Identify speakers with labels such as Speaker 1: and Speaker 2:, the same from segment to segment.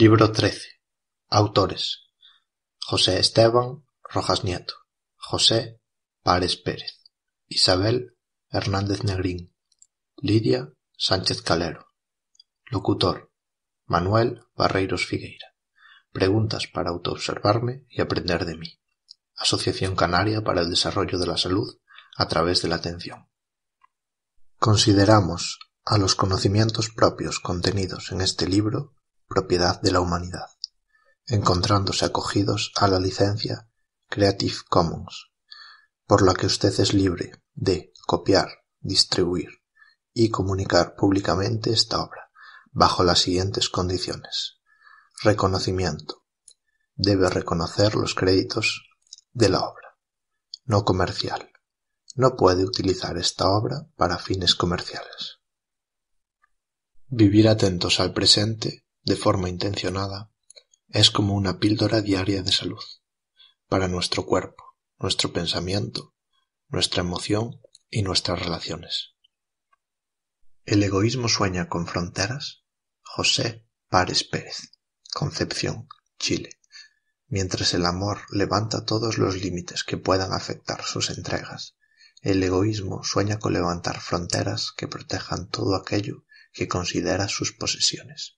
Speaker 1: Libro trece. Autores. José Esteban Rojas Nieto. José Párez Pérez. Isabel Hernández Negrín. Lidia Sánchez Calero. Locutor. Manuel Barreiros Figueira. Preguntas para autoobservarme y aprender de mí. Asociación Canaria para el Desarrollo de la Salud a través de la atención. Consideramos a los conocimientos propios contenidos en este libro propiedad de la humanidad, encontrándose acogidos a la licencia Creative Commons, por la que usted es libre de copiar, distribuir y comunicar públicamente esta obra, bajo las siguientes condiciones. Reconocimiento. Debe reconocer los créditos de la obra. No comercial. No puede utilizar esta obra para fines comerciales. Vivir atentos al presente de forma intencionada, es como una píldora diaria de salud para nuestro cuerpo, nuestro pensamiento, nuestra emoción y nuestras relaciones. El egoísmo sueña con fronteras. José Párez Pérez, Concepción, Chile. Mientras el amor levanta todos los límites que puedan afectar sus entregas, el egoísmo sueña con levantar fronteras que protejan todo aquello que considera sus posesiones.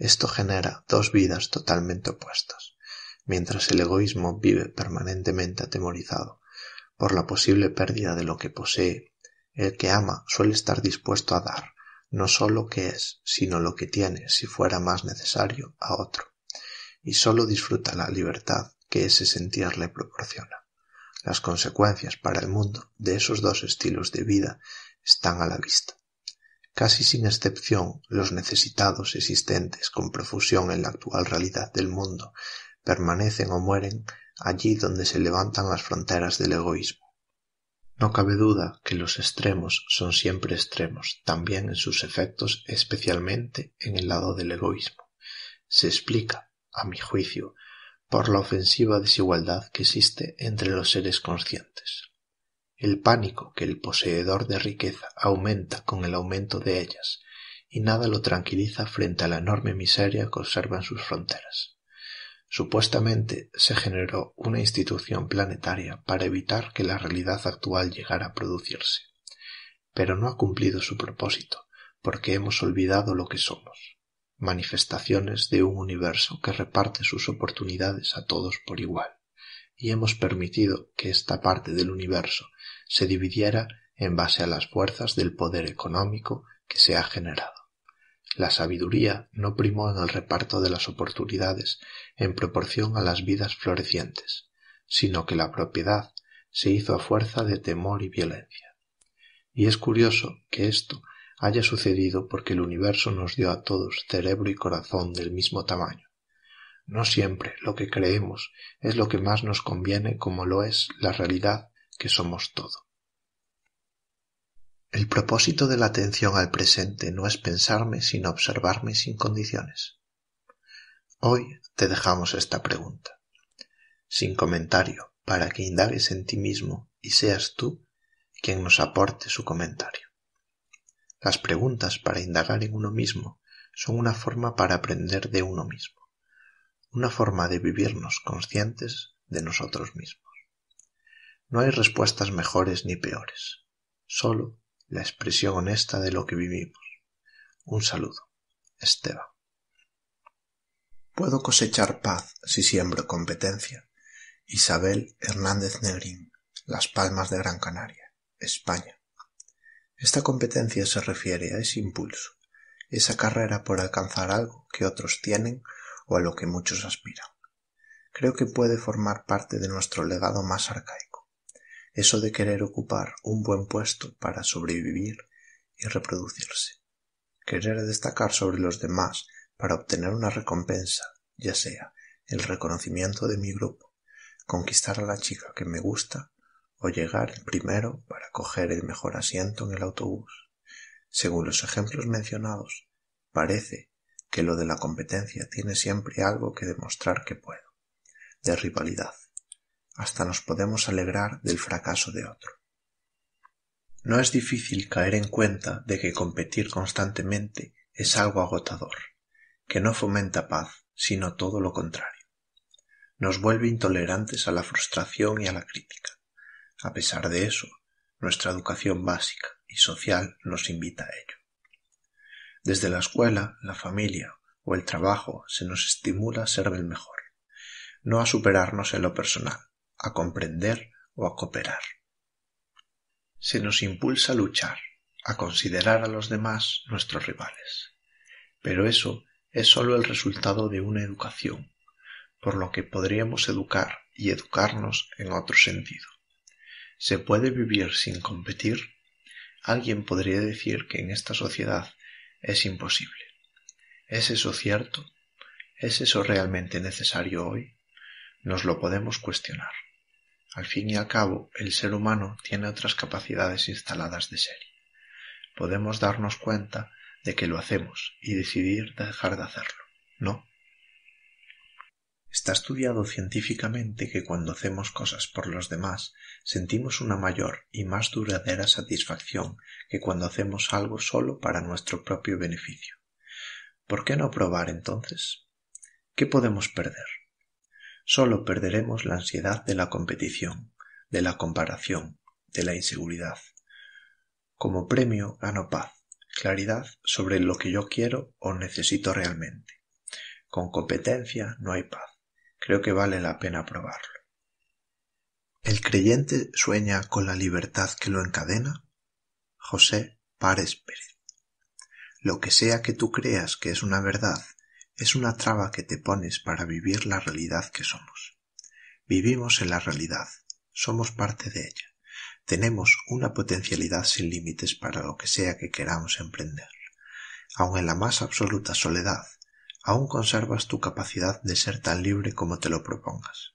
Speaker 1: Esto genera dos vidas totalmente opuestas, mientras el egoísmo vive permanentemente atemorizado por la posible pérdida de lo que posee. El que ama suele estar dispuesto a dar, no sólo que es, sino lo que tiene, si fuera más necesario, a otro, y sólo disfruta la libertad que ese sentir le proporciona. Las consecuencias para el mundo de esos dos estilos de vida están a la vista casi sin excepción los necesitados existentes con profusión en la actual realidad del mundo permanecen o mueren allí donde se levantan las fronteras del egoísmo. No cabe duda que los extremos son siempre extremos, también en sus efectos, especialmente en el lado del egoísmo. Se explica, a mi juicio, por la ofensiva desigualdad que existe entre los seres conscientes el pánico que el poseedor de riqueza aumenta con el aumento de ellas, y nada lo tranquiliza frente a la enorme miseria que observa en sus fronteras. Supuestamente se generó una institución planetaria para evitar que la realidad actual llegara a producirse, pero no ha cumplido su propósito, porque hemos olvidado lo que somos, manifestaciones de un universo que reparte sus oportunidades a todos por igual, y hemos permitido que esta parte del universo se dividiera en base a las fuerzas del poder económico que se ha generado. La sabiduría no primó en el reparto de las oportunidades en proporción a las vidas florecientes, sino que la propiedad se hizo a fuerza de temor y violencia. Y es curioso que esto haya sucedido porque el universo nos dio a todos cerebro y corazón del mismo tamaño. No siempre lo que creemos es lo que más nos conviene como lo es la realidad que somos todo. El propósito de la atención al presente no es pensarme sino observarme sin condiciones. Hoy te dejamos esta pregunta, sin comentario, para que indagues en ti mismo y seas tú quien nos aporte su comentario. Las preguntas para indagar en uno mismo son una forma para aprender de uno mismo, una forma de vivirnos conscientes de nosotros mismos. No hay respuestas mejores ni peores, solo la expresión honesta de lo que vivimos. Un saludo. Esteban. Puedo cosechar paz si siembro competencia. Isabel Hernández Negrín, Las Palmas de Gran Canaria, España. Esta competencia se refiere a ese impulso, esa carrera por alcanzar algo que otros tienen o a lo que muchos aspiran. Creo que puede formar parte de nuestro legado más arcaico eso de querer ocupar un buen puesto para sobrevivir y reproducirse, querer destacar sobre los demás para obtener una recompensa, ya sea el reconocimiento de mi grupo, conquistar a la chica que me gusta o llegar primero para coger el mejor asiento en el autobús. Según los ejemplos mencionados, parece que lo de la competencia tiene siempre algo que demostrar que puedo, de rivalidad, hasta nos podemos alegrar del fracaso de otro. No es difícil caer en cuenta de que competir constantemente es algo agotador, que no fomenta paz, sino todo lo contrario. Nos vuelve intolerantes a la frustración y a la crítica. A pesar de eso, nuestra educación básica y social nos invita a ello. Desde la escuela, la familia o el trabajo se nos estimula a ser el mejor, no a superarnos en lo personal, a comprender o a cooperar. Se nos impulsa a luchar, a considerar a los demás nuestros rivales. Pero eso es sólo el resultado de una educación, por lo que podríamos educar y educarnos en otro sentido. ¿Se puede vivir sin competir? Alguien podría decir que en esta sociedad es imposible. ¿Es eso cierto? ¿Es eso realmente necesario hoy? Nos lo podemos cuestionar. Al fin y al cabo, el ser humano tiene otras capacidades instaladas de serie. Podemos darnos cuenta de que lo hacemos y decidir dejar de hacerlo. No. Está estudiado científicamente que cuando hacemos cosas por los demás sentimos una mayor y más duradera satisfacción que cuando hacemos algo solo para nuestro propio beneficio. ¿Por qué no probar entonces? ¿Qué podemos perder? Solo perderemos la ansiedad de la competición, de la comparación, de la inseguridad. Como premio gano paz, claridad sobre lo que yo quiero o necesito realmente. Con competencia no hay paz. Creo que vale la pena probarlo. ¿El creyente sueña con la libertad que lo encadena? José Párez Pérez. Lo que sea que tú creas que es una verdad es una traba que te pones para vivir la realidad que somos. Vivimos en la realidad, somos parte de ella. Tenemos una potencialidad sin límites para lo que sea que queramos emprender. Aun en la más absoluta soledad, aún conservas tu capacidad de ser tan libre como te lo propongas.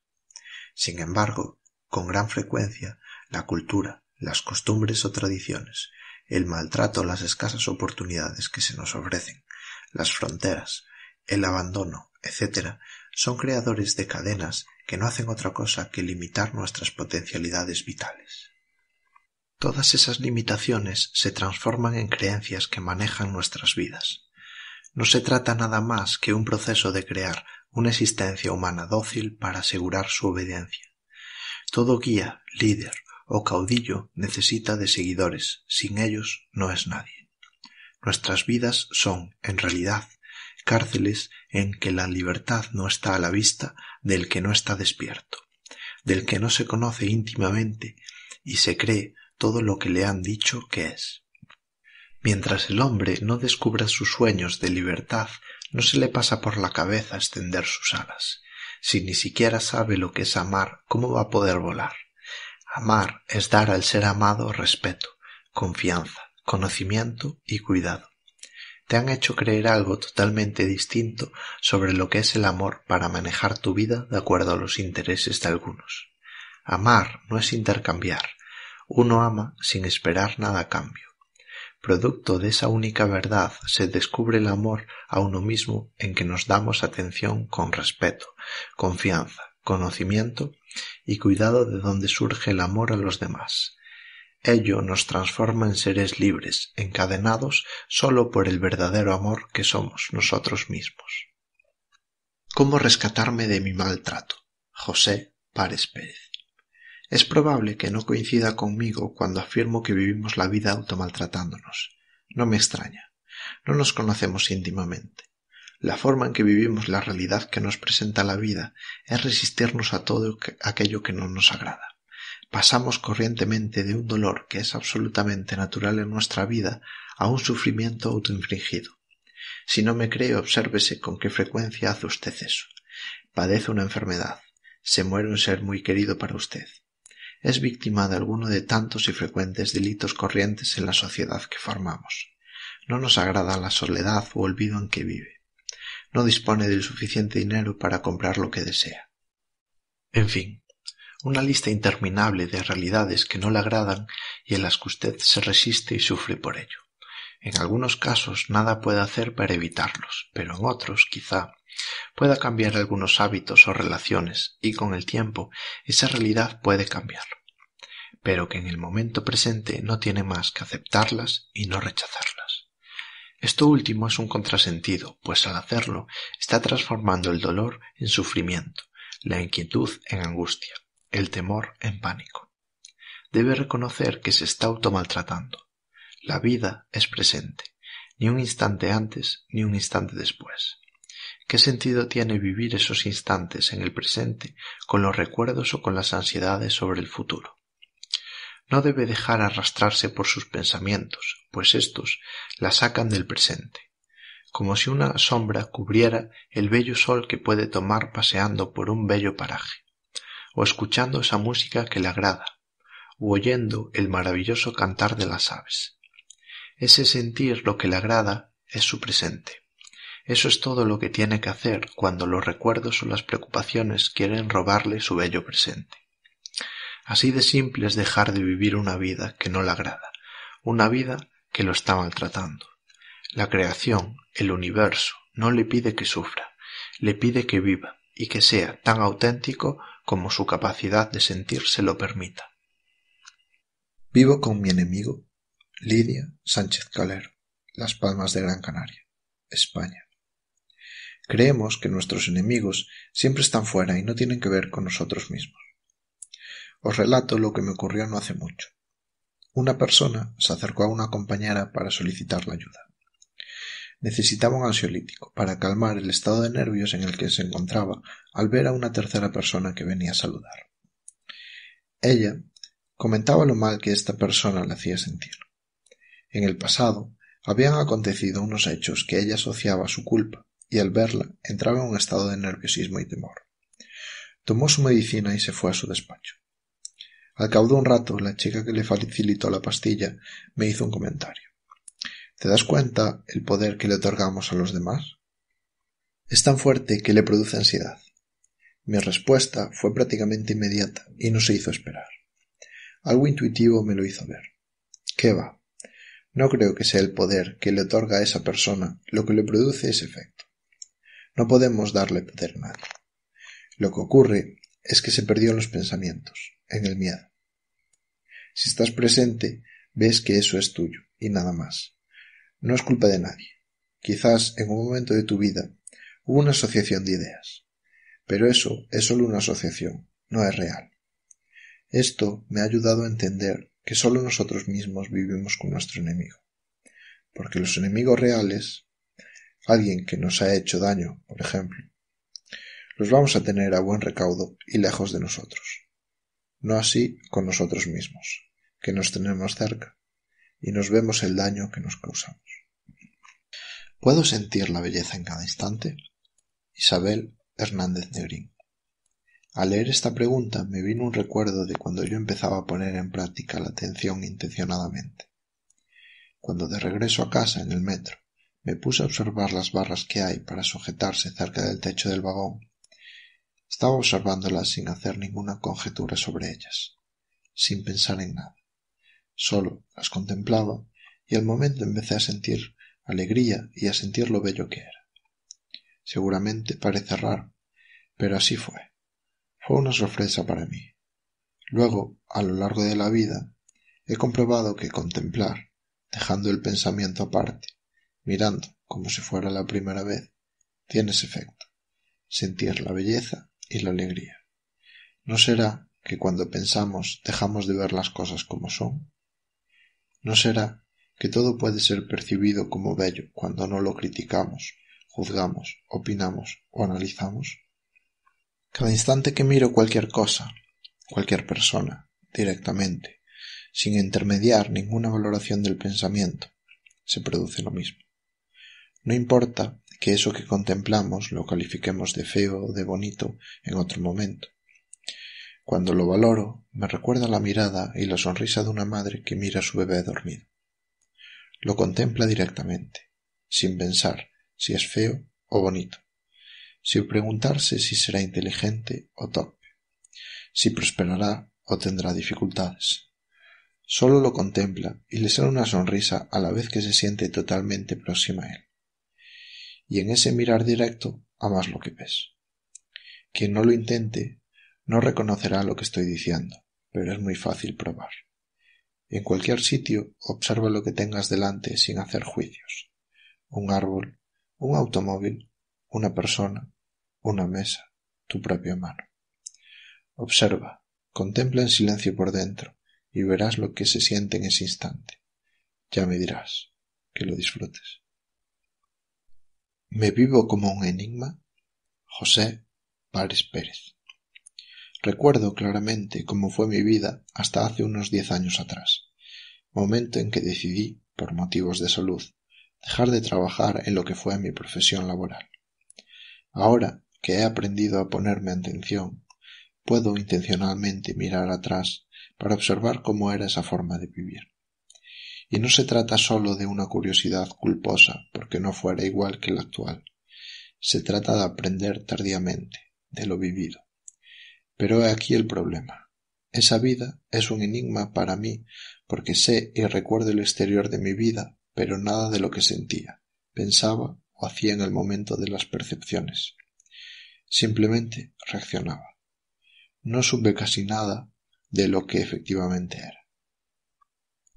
Speaker 1: Sin embargo, con gran frecuencia, la cultura, las costumbres o tradiciones, el maltrato, las escasas oportunidades que se nos ofrecen, las fronteras, el abandono, etc., son creadores de cadenas que no hacen otra cosa que limitar nuestras potencialidades vitales. Todas esas limitaciones se transforman en creencias que manejan nuestras vidas. No se trata nada más que un proceso de crear una existencia humana dócil para asegurar su obediencia. Todo guía, líder o caudillo necesita de seguidores, sin ellos no es nadie. Nuestras vidas son, en realidad, cárceles en que la libertad no está a la vista del que no está despierto, del que no se conoce íntimamente y se cree todo lo que le han dicho que es. Mientras el hombre no descubra sus sueños de libertad, no se le pasa por la cabeza extender sus alas. Si ni siquiera sabe lo que es amar, ¿cómo va a poder volar? Amar es dar al ser amado respeto, confianza, conocimiento y cuidado te han hecho creer algo totalmente distinto sobre lo que es el amor para manejar tu vida de acuerdo a los intereses de algunos. Amar no es intercambiar. Uno ama sin esperar nada a cambio. Producto de esa única verdad se descubre el amor a uno mismo en que nos damos atención con respeto, confianza, conocimiento y cuidado de donde surge el amor a los demás. Ello nos transforma en seres libres, encadenados sólo por el verdadero amor que somos nosotros mismos. ¿Cómo rescatarme de mi maltrato? José Párez Pérez. Es probable que no coincida conmigo cuando afirmo que vivimos la vida automaltratándonos. No me extraña. No nos conocemos íntimamente. La forma en que vivimos la realidad que nos presenta la vida es resistirnos a todo aquello que no nos agrada pasamos corrientemente de un dolor que es absolutamente natural en nuestra vida a un sufrimiento autoinfligido. Si no me cree, obsérvese con qué frecuencia hace usted eso. Padece una enfermedad. Se muere un ser muy querido para usted. Es víctima de alguno de tantos y frecuentes delitos corrientes en la sociedad que formamos. No nos agrada la soledad o olvido en que vive. No dispone del suficiente dinero para comprar lo que desea. En fin, una lista interminable de realidades que no le agradan y en las que usted se resiste y sufre por ello. En algunos casos nada puede hacer para evitarlos, pero en otros, quizá, pueda cambiar algunos hábitos o relaciones y con el tiempo esa realidad puede cambiar, pero que en el momento presente no tiene más que aceptarlas y no rechazarlas. Esto último es un contrasentido, pues al hacerlo está transformando el dolor en sufrimiento, la inquietud en angustia, el temor en pánico. Debe reconocer que se está automaltratando. La vida es presente, ni un instante antes ni un instante después. ¿Qué sentido tiene vivir esos instantes en el presente con los recuerdos o con las ansiedades sobre el futuro? No debe dejar arrastrarse por sus pensamientos, pues estos la sacan del presente, como si una sombra cubriera el bello sol que puede tomar paseando por un bello paraje o escuchando esa música que le agrada, ...o oyendo el maravilloso cantar de las aves. Ese sentir lo que le agrada es su presente. Eso es todo lo que tiene que hacer cuando los recuerdos o las preocupaciones quieren robarle su bello presente. Así de simple es dejar de vivir una vida que no le agrada, una vida que lo está maltratando. La creación, el universo, no le pide que sufra, le pide que viva y que sea tan auténtico como su capacidad de sentirse lo permita. Vivo con mi enemigo, Lidia Sánchez Calero, Las Palmas de Gran Canaria, España. Creemos que nuestros enemigos siempre están fuera y no tienen que ver con nosotros mismos. Os relato lo que me ocurrió no hace mucho. Una persona se acercó a una compañera para solicitar la ayuda necesitaba un ansiolítico para calmar el estado de nervios en el que se encontraba al ver a una tercera persona que venía a saludar. Ella comentaba lo mal que esta persona le hacía sentir. En el pasado habían acontecido unos hechos que ella asociaba a su culpa, y al verla entraba en un estado de nerviosismo y temor. Tomó su medicina y se fue a su despacho. Al cabo de un rato, la chica que le facilitó la pastilla me hizo un comentario. ¿Te das cuenta el poder que le otorgamos a los demás? Es tan fuerte que le produce ansiedad. Mi respuesta fue prácticamente inmediata y no se hizo esperar. Algo intuitivo me lo hizo ver. ¿Qué va? No creo que sea el poder que le otorga a esa persona lo que le produce ese efecto. No podemos darle poder a nadie. Lo que ocurre es que se perdió en los pensamientos, en el miedo. Si estás presente, ves que eso es tuyo y nada más. No es culpa de nadie. Quizás en un momento de tu vida hubo una asociación de ideas, pero eso es solo una asociación, no es real. Esto me ha ayudado a entender que solo nosotros mismos vivimos con nuestro enemigo, porque los enemigos reales, alguien que nos ha hecho daño, por ejemplo, los vamos a tener a buen recaudo y lejos de nosotros. No así con nosotros mismos, que nos tenemos cerca y nos vemos el daño que nos causamos. ¿Puedo sentir la belleza en cada instante? Isabel Hernández Negrín. Al leer esta pregunta me vino un recuerdo de cuando yo empezaba a poner en práctica la atención intencionadamente. Cuando de regreso a casa en el metro me puse a observar las barras que hay para sujetarse cerca del techo del vagón, estaba observándolas sin hacer ninguna conjetura sobre ellas, sin pensar en nada solo las contemplaba y al momento empecé a sentir alegría y a sentir lo bello que era. Seguramente parece raro, pero así fue. Fue una sorpresa para mí. Luego, a lo largo de la vida, he comprobado que contemplar, dejando el pensamiento aparte, mirando como si fuera la primera vez, tiene ese efecto, sentir la belleza y la alegría. ¿No será que cuando pensamos dejamos de ver las cosas como son? ¿No será que todo puede ser percibido como bello cuando no lo criticamos, juzgamos, opinamos o analizamos? Cada instante que miro cualquier cosa, cualquier persona, directamente, sin intermediar ninguna valoración del pensamiento, se produce lo mismo. No importa que eso que contemplamos lo califiquemos de feo o de bonito en otro momento, cuando lo valoro, me recuerda la mirada y la sonrisa de una madre que mira a su bebé dormido. Lo contempla directamente, sin pensar si es feo o bonito, sin preguntarse si será inteligente o torpe, si prosperará o tendrá dificultades. Solo lo contempla y le sale una sonrisa a la vez que se siente totalmente próxima a él. Y en ese mirar directo amas lo que ves. Quien no lo intente no reconocerá lo que estoy diciendo, pero es muy fácil probar. En cualquier sitio observa lo que tengas delante sin hacer juicios. Un árbol, un automóvil, una persona, una mesa, tu propia mano. Observa, contempla en silencio por dentro y verás lo que se siente en ese instante. Ya me dirás que lo disfrutes. ¿Me vivo como un enigma? José Párez Pérez. Recuerdo claramente cómo fue mi vida hasta hace unos diez años atrás, momento en que decidí, por motivos de salud, dejar de trabajar en lo que fue mi profesión laboral. Ahora que he aprendido a ponerme atención, puedo intencionalmente mirar atrás para observar cómo era esa forma de vivir. Y no se trata sólo de una curiosidad culposa porque no fuera igual que la actual. Se trata de aprender tardíamente de lo vivido. Pero he aquí el problema. Esa vida es un enigma para mí, porque sé y recuerdo el exterior de mi vida, pero nada de lo que sentía, pensaba o hacía en el momento de las percepciones. Simplemente reaccionaba. No supe casi nada de lo que efectivamente era.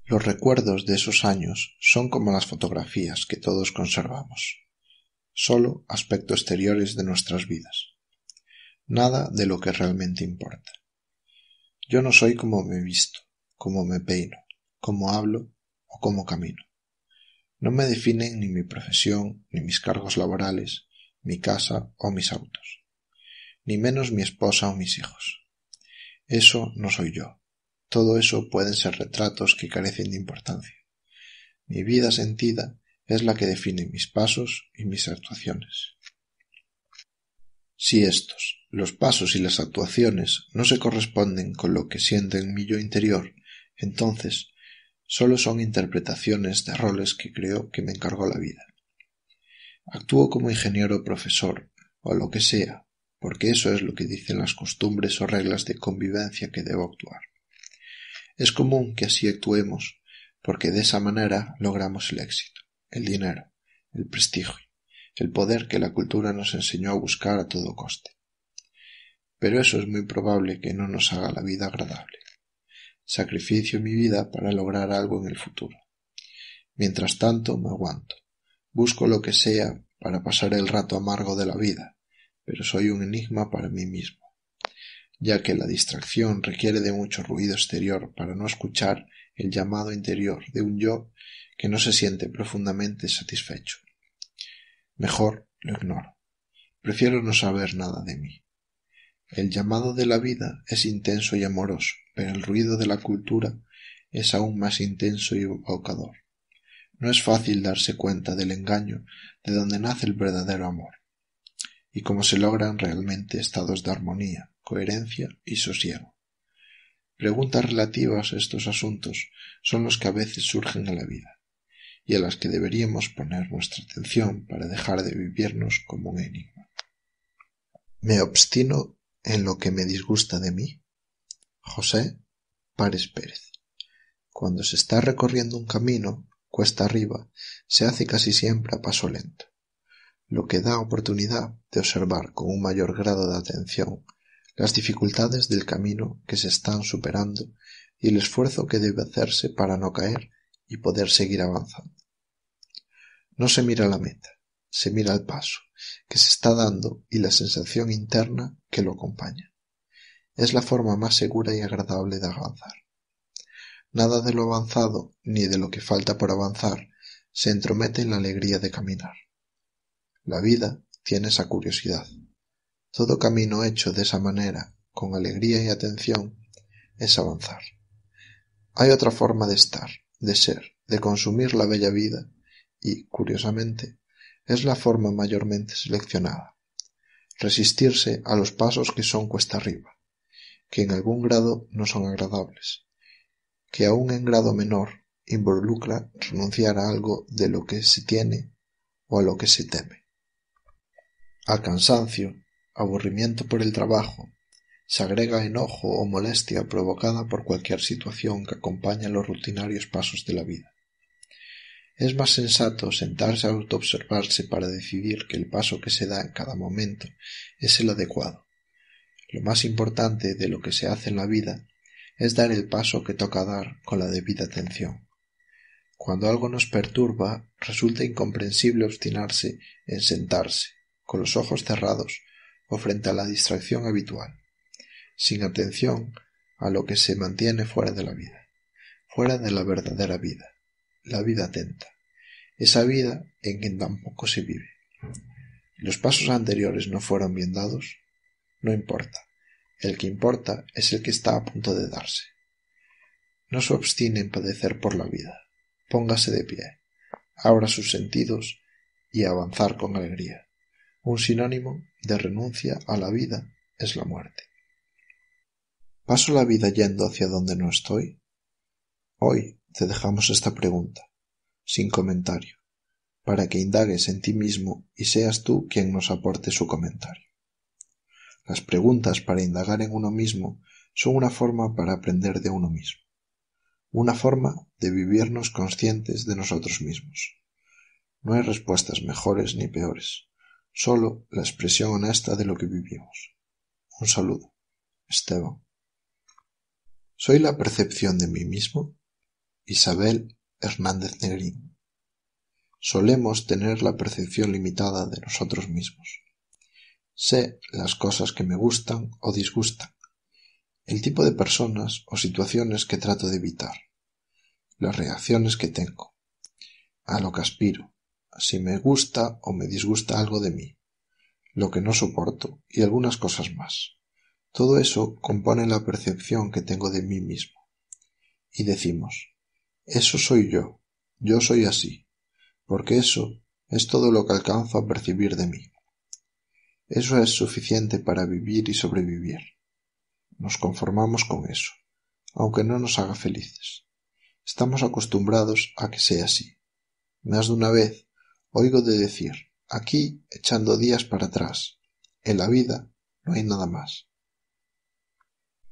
Speaker 1: Los recuerdos de esos años son como las fotografías que todos conservamos, solo aspectos exteriores de nuestras vidas nada de lo que realmente importa. Yo no soy como me visto, como me peino, como hablo o como camino. No me definen ni mi profesión, ni mis cargos laborales, mi casa o mis autos, ni menos mi esposa o mis hijos. Eso no soy yo. Todo eso pueden ser retratos que carecen de importancia. Mi vida sentida es la que define mis pasos y mis actuaciones. Si estos, los pasos y las actuaciones no se corresponden con lo que siento en mi yo interior, entonces solo son interpretaciones de roles que creo que me encargó la vida. Actúo como ingeniero o profesor, o lo que sea, porque eso es lo que dicen las costumbres o reglas de convivencia que debo actuar. Es común que así actuemos, porque de esa manera logramos el éxito, el dinero, el prestigio, el poder que la cultura nos enseñó a buscar a todo coste. Pero eso es muy probable que no nos haga la vida agradable. Sacrificio mi vida para lograr algo en el futuro. Mientras tanto me aguanto. Busco lo que sea para pasar el rato amargo de la vida, pero soy un enigma para mí mismo, ya que la distracción requiere de mucho ruido exterior para no escuchar el llamado interior de un yo que no se siente profundamente satisfecho. Mejor lo ignoro. Prefiero no saber nada de mí. El llamado de la vida es intenso y amoroso, pero el ruido de la cultura es aún más intenso y evocador. No es fácil darse cuenta del engaño de donde nace el verdadero amor, y cómo se logran realmente estados de armonía, coherencia y sosiego. Preguntas relativas a estos asuntos son los que a veces surgen en la vida y a las que deberíamos poner nuestra atención para dejar de vivirnos como un enigma. Me obstino en lo que me disgusta de mí. José Párez Pérez. Cuando se está recorriendo un camino, cuesta arriba, se hace casi siempre a paso lento, lo que da oportunidad de observar con un mayor grado de atención las dificultades del camino que se están superando y el esfuerzo que debe hacerse para no caer y poder seguir avanzando. No se mira la meta, se mira el paso que se está dando y la sensación interna que lo acompaña. Es la forma más segura y agradable de avanzar. Nada de lo avanzado ni de lo que falta por avanzar se entromete en la alegría de caminar. La vida tiene esa curiosidad. Todo camino hecho de esa manera, con alegría y atención, es avanzar. Hay otra forma de estar, de ser, de consumir la bella vida y, curiosamente, es la forma mayormente seleccionada. Resistirse a los pasos que son cuesta arriba, que en algún grado no son agradables, que aún en grado menor involucra renunciar a algo de lo que se tiene o a lo que se teme. Al cansancio, aburrimiento por el trabajo, se agrega enojo o molestia provocada por cualquier situación que acompaña los rutinarios pasos de la vida. Es más sensato sentarse a autoobservarse para decidir que el paso que se da en cada momento es el adecuado. Lo más importante de lo que se hace en la vida es dar el paso que toca dar con la debida atención. Cuando algo nos perturba, resulta incomprensible obstinarse en sentarse, con los ojos cerrados o frente a la distracción habitual, sin atención a lo que se mantiene fuera de la vida, fuera de la verdadera vida la vida atenta, esa vida en que tampoco se vive. Los pasos anteriores no fueron bien dados, no importa. El que importa es el que está a punto de darse. No se obstine en padecer por la vida. Póngase de pie, abra sus sentidos y avanzar con alegría. Un sinónimo de renuncia a la vida es la muerte. ¿Paso la vida yendo hacia donde no estoy? Hoy te dejamos esta pregunta, sin comentario, para que indagues en ti mismo y seas tú quien nos aporte su comentario. Las preguntas para indagar en uno mismo son una forma para aprender de uno mismo, una forma de vivirnos conscientes de nosotros mismos. No hay respuestas mejores ni peores, solo la expresión honesta de lo que vivimos. Un saludo. Esteban. ¿Soy la percepción de mí mismo? Isabel Hernández Negrín. Solemos tener la percepción limitada de nosotros mismos. Sé las cosas que me gustan o disgustan, el tipo de personas o situaciones que trato de evitar, las reacciones que tengo, a lo que aspiro, si me gusta o me disgusta algo de mí, lo que no soporto y algunas cosas más. Todo eso compone la percepción que tengo de mí mismo. Y decimos, eso soy yo. Yo soy así. Porque eso es todo lo que alcanzo a percibir de mí. Eso es suficiente para vivir y sobrevivir. Nos conformamos con eso, aunque no nos haga felices. Estamos acostumbrados a que sea así. Más de una vez oigo de decir, aquí echando días para atrás, en la vida no hay nada más.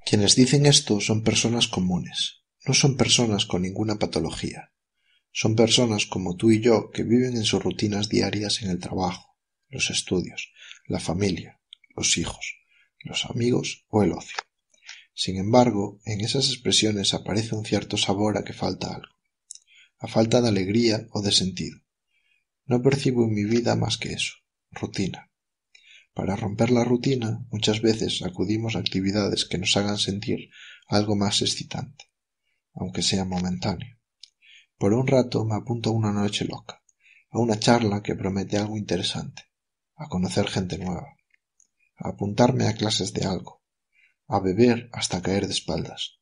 Speaker 1: Quienes dicen esto son personas comunes, no son personas con ninguna patología. Son personas como tú y yo que viven en sus rutinas diarias en el trabajo, los estudios, la familia, los hijos, los amigos o el ocio. Sin embargo, en esas expresiones aparece un cierto sabor a que falta algo, a falta de alegría o de sentido. No percibo en mi vida más que eso, rutina. Para romper la rutina, muchas veces acudimos a actividades que nos hagan sentir algo más excitante aunque sea momentáneo. Por un rato me apunto a una noche loca, a una charla que promete algo interesante, a conocer gente nueva, a apuntarme a clases de algo, a beber hasta caer de espaldas,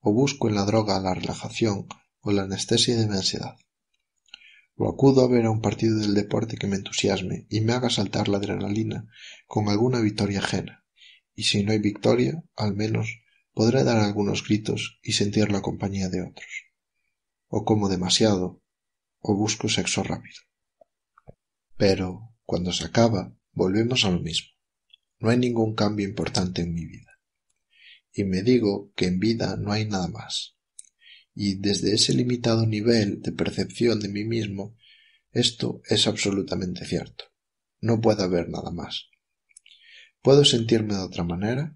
Speaker 1: o busco en la droga la relajación o la anestesia de mi ansiedad. O acudo a ver a un partido del deporte que me entusiasme y me haga saltar la adrenalina con alguna victoria ajena, y si no hay victoria, al menos Podré dar algunos gritos y sentir la compañía de otros. O como demasiado, o busco sexo rápido. Pero, cuando se acaba, volvemos a lo mismo. No hay ningún cambio importante en mi vida. Y me digo que en vida no hay nada más. Y desde ese limitado nivel de percepción de mí mismo, esto es absolutamente cierto. No puede haber nada más. Puedo sentirme de otra manera,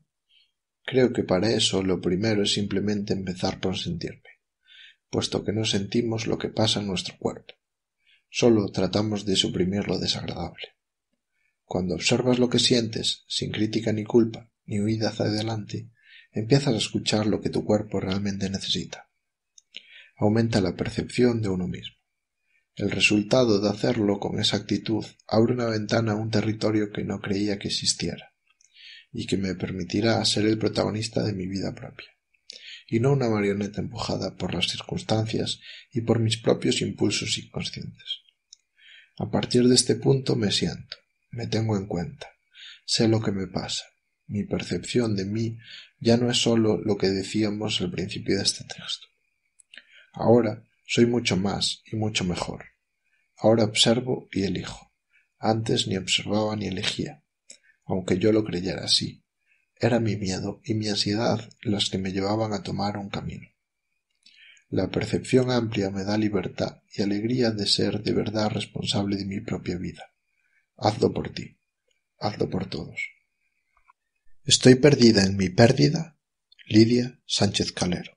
Speaker 1: Creo que para eso lo primero es simplemente empezar por sentirme, puesto que no sentimos lo que pasa en nuestro cuerpo. Solo tratamos de suprimir lo desagradable. Cuando observas lo que sientes, sin crítica ni culpa, ni huida hacia adelante, empiezas a escuchar lo que tu cuerpo realmente necesita. Aumenta la percepción de uno mismo. El resultado de hacerlo con esa actitud abre una ventana a un territorio que no creía que existiera y que me permitirá ser el protagonista de mi vida propia, y no una marioneta empujada por las circunstancias y por mis propios impulsos inconscientes. A partir de este punto me siento, me tengo en cuenta, sé lo que me pasa. Mi percepción de mí ya no es sólo lo que decíamos al principio de este texto. Ahora soy mucho más y mucho mejor. Ahora observo y elijo. Antes ni observaba ni elegía aunque yo lo creyera así. Era mi miedo y mi ansiedad las que me llevaban a tomar un camino. La percepción amplia me da libertad y alegría de ser de verdad responsable de mi propia vida. Hazlo por ti. Hazlo por todos. Estoy perdida en mi pérdida. Lidia Sánchez Calero.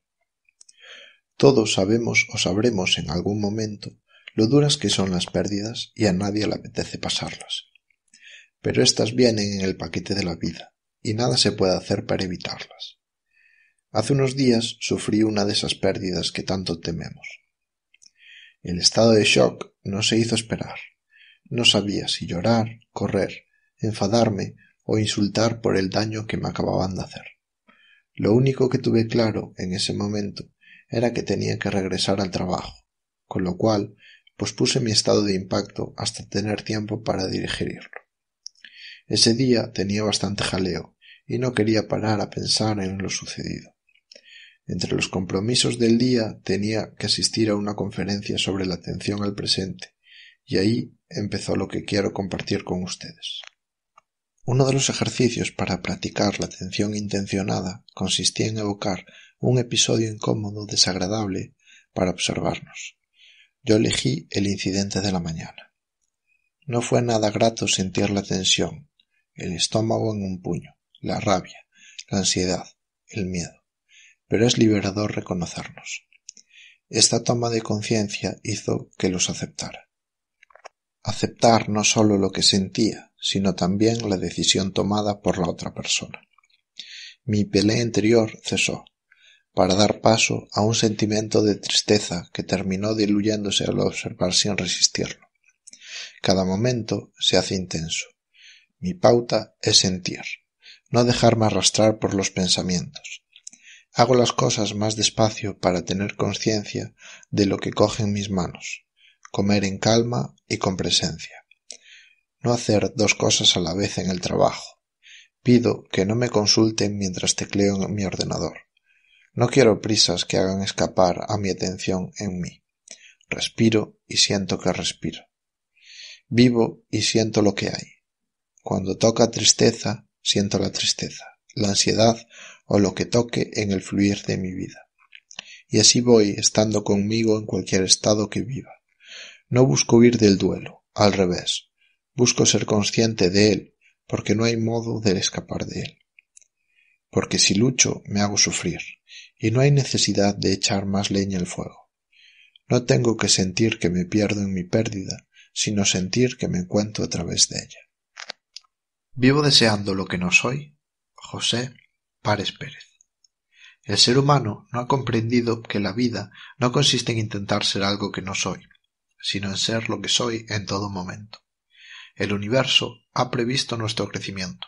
Speaker 1: Todos sabemos o sabremos en algún momento lo duras que son las pérdidas y a nadie le apetece pasarlas pero éstas vienen en el paquete de la vida, y nada se puede hacer para evitarlas. Hace unos días sufrí una de esas pérdidas que tanto tememos. El estado de shock no se hizo esperar. No sabía si llorar, correr, enfadarme o insultar por el daño que me acababan de hacer. Lo único que tuve claro en ese momento era que tenía que regresar al trabajo, con lo cual pospuse mi estado de impacto hasta tener tiempo para dirigirlo. Ese día tenía bastante jaleo y no quería parar a pensar en lo sucedido. Entre los compromisos del día tenía que asistir a una conferencia sobre la atención al presente, y ahí empezó lo que quiero compartir con ustedes. Uno de los ejercicios para practicar la atención intencionada consistía en evocar un episodio incómodo, desagradable, para observarnos. Yo elegí el incidente de la mañana. No fue nada grato sentir la tensión, el estómago en un puño, la rabia, la ansiedad, el miedo. Pero es liberador reconocerlos. Esta toma de conciencia hizo que los aceptara. Aceptar no sólo lo que sentía, sino también la decisión tomada por la otra persona. Mi pelea interior cesó, para dar paso a un sentimiento de tristeza que terminó diluyéndose al observar sin resistirlo. Cada momento se hace intenso, mi pauta es sentir, no dejarme arrastrar por los pensamientos. Hago las cosas más despacio para tener conciencia de lo que cogen mis manos, comer en calma y con presencia. No hacer dos cosas a la vez en el trabajo. Pido que no me consulten mientras tecleo en mi ordenador. No quiero prisas que hagan escapar a mi atención en mí. Respiro y siento que respiro. Vivo y siento lo que hay cuando toca tristeza, siento la tristeza, la ansiedad o lo que toque en el fluir de mi vida. Y así voy estando conmigo en cualquier estado que viva. No busco huir del duelo, al revés. Busco ser consciente de él, porque no hay modo de escapar de él. Porque si lucho me hago sufrir, y no hay necesidad de echar más leña al fuego. No tengo que sentir que me pierdo en mi pérdida, sino sentir que me encuentro a través de ella. Vivo deseando lo que no soy. José Párez Pérez. El ser humano no ha comprendido que la vida no consiste en intentar ser algo que no soy, sino en ser lo que soy en todo momento. El universo ha previsto nuestro crecimiento.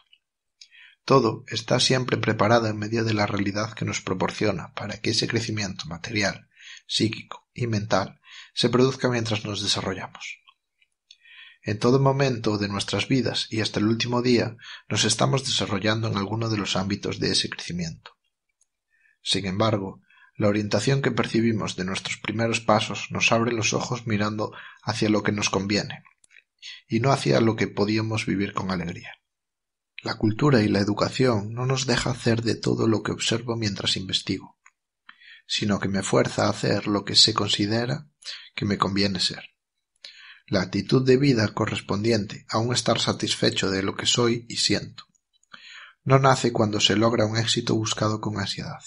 Speaker 1: Todo está siempre preparado en medio de la realidad que nos proporciona para que ese crecimiento material, psíquico y mental se produzca mientras nos desarrollamos. En todo momento de nuestras vidas y hasta el último día nos estamos desarrollando en alguno de los ámbitos de ese crecimiento. Sin embargo, la orientación que percibimos de nuestros primeros pasos nos abre los ojos mirando hacia lo que nos conviene, y no hacia lo que podíamos vivir con alegría. La cultura y la educación no nos deja hacer de todo lo que observo mientras investigo, sino que me fuerza a hacer lo que se considera que me conviene ser la actitud de vida correspondiente a un estar satisfecho de lo que soy y siento. No nace cuando se logra un éxito buscado con ansiedad.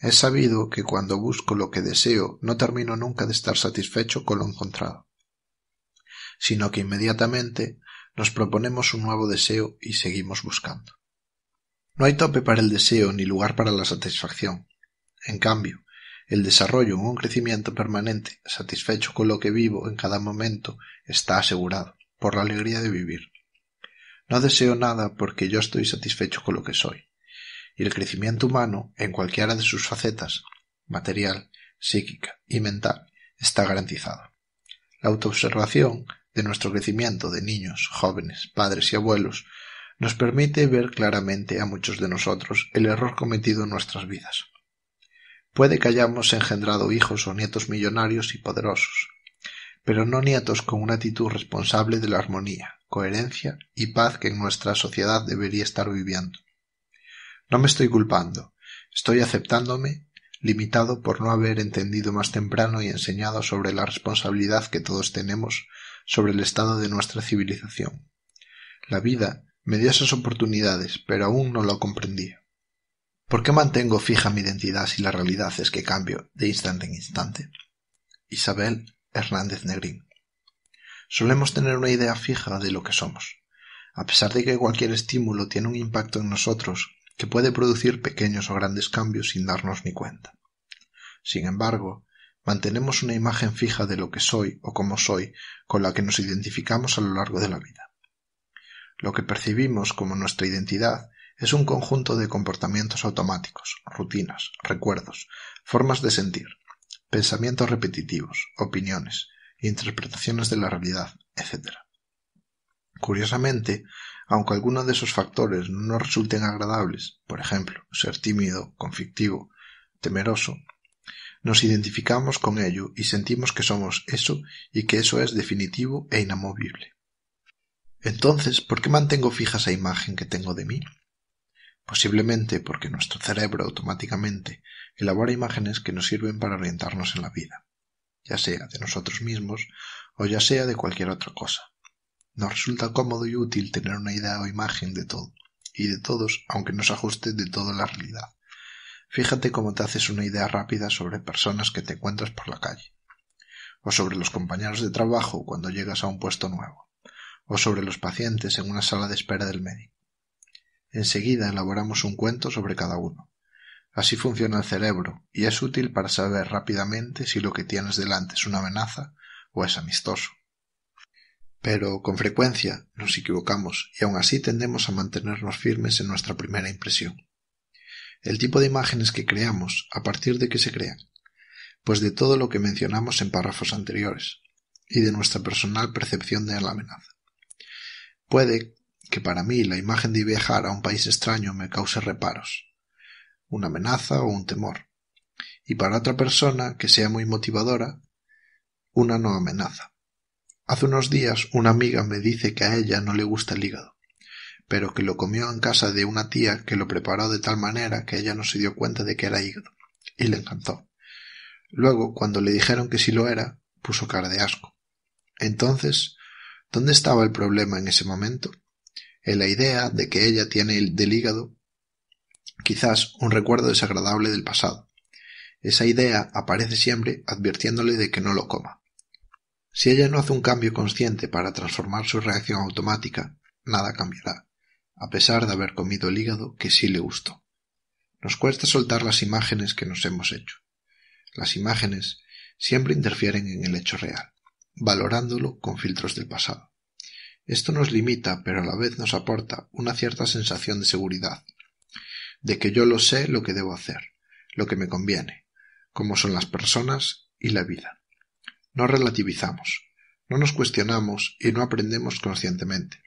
Speaker 1: Es sabido que cuando busco lo que deseo no termino nunca de estar satisfecho con lo encontrado, sino que inmediatamente nos proponemos un nuevo deseo y seguimos buscando. No hay tope para el deseo ni lugar para la satisfacción. En cambio, el desarrollo un crecimiento permanente, satisfecho con lo que vivo en cada momento, está asegurado, por la alegría de vivir. No deseo nada porque yo estoy satisfecho con lo que soy. Y el crecimiento humano, en cualquiera de sus facetas, material, psíquica y mental, está garantizado. La autoobservación de nuestro crecimiento de niños, jóvenes, padres y abuelos nos permite ver claramente a muchos de nosotros el error cometido en nuestras vidas Puede que hayamos engendrado hijos o nietos millonarios y poderosos, pero no nietos con una actitud responsable de la armonía, coherencia y paz que en nuestra sociedad debería estar viviendo. No me estoy culpando, estoy aceptándome, limitado por no haber entendido más temprano y enseñado sobre la responsabilidad que todos tenemos sobre el estado de nuestra civilización. La vida me dio esas oportunidades, pero aún no lo comprendía. ¿Por qué mantengo fija mi identidad si la realidad es que cambio de instante en instante? Isabel Hernández Negrín. Solemos tener una idea fija de lo que somos. A pesar de que cualquier estímulo tiene un impacto en nosotros que puede producir pequeños o grandes cambios sin darnos ni cuenta. Sin embargo, mantenemos una imagen fija de lo que soy o cómo soy con la que nos identificamos a lo largo de la vida. Lo que percibimos como nuestra identidad es un conjunto de comportamientos automáticos, rutinas, recuerdos, formas de sentir, pensamientos repetitivos, opiniones, interpretaciones de la realidad, etc. Curiosamente, aunque algunos de esos factores no nos resulten agradables, por ejemplo, ser tímido, conflictivo, temeroso, nos identificamos con ello y sentimos que somos eso y que eso es definitivo e inamovible. Entonces, ¿por qué mantengo fija esa imagen que tengo de mí? posiblemente porque nuestro cerebro automáticamente elabora imágenes que nos sirven para orientarnos en la vida, ya sea de nosotros mismos o ya sea de cualquier otra cosa. Nos resulta cómodo y útil tener una idea o imagen de todo y de todos, aunque no se ajuste de toda la realidad. Fíjate cómo te haces una idea rápida sobre personas que te encuentras por la calle, o sobre los compañeros de trabajo cuando llegas a un puesto nuevo, o sobre los pacientes en una sala de espera del médico Enseguida elaboramos un cuento sobre cada uno. Así funciona el cerebro, y es útil para saber rápidamente si lo que tienes delante es una amenaza o es amistoso. Pero con frecuencia nos equivocamos y aún así tendemos a mantenernos firmes en nuestra primera impresión. El tipo de imágenes que creamos, a partir de qué se crean, pues de todo lo que mencionamos en párrafos anteriores, y de nuestra personal percepción de la amenaza. Puede que para mí la imagen de viajar a un país extraño me cause reparos, una amenaza o un temor, y para otra persona que sea muy motivadora, una no amenaza. Hace unos días una amiga me dice que a ella no le gusta el hígado, pero que lo comió en casa de una tía que lo preparó de tal manera que ella no se dio cuenta de que era hígado, y le encantó. Luego, cuando le dijeron que sí lo era, puso cara de asco. Entonces, ¿dónde estaba el problema en ese momento? en la idea de que ella tiene del hígado quizás un recuerdo desagradable del pasado. Esa idea aparece siempre advirtiéndole de que no lo coma. Si ella no hace un cambio consciente para transformar su reacción automática, nada cambiará, a pesar de haber comido el hígado que sí le gustó. Nos cuesta soltar las imágenes que nos hemos hecho. Las imágenes siempre interfieren en el hecho real, valorándolo con filtros del pasado. Esto nos limita, pero a la vez nos aporta una cierta sensación de seguridad, de que yo lo sé lo que debo hacer, lo que me conviene, cómo son las personas y la vida. No relativizamos, no nos cuestionamos y no aprendemos conscientemente.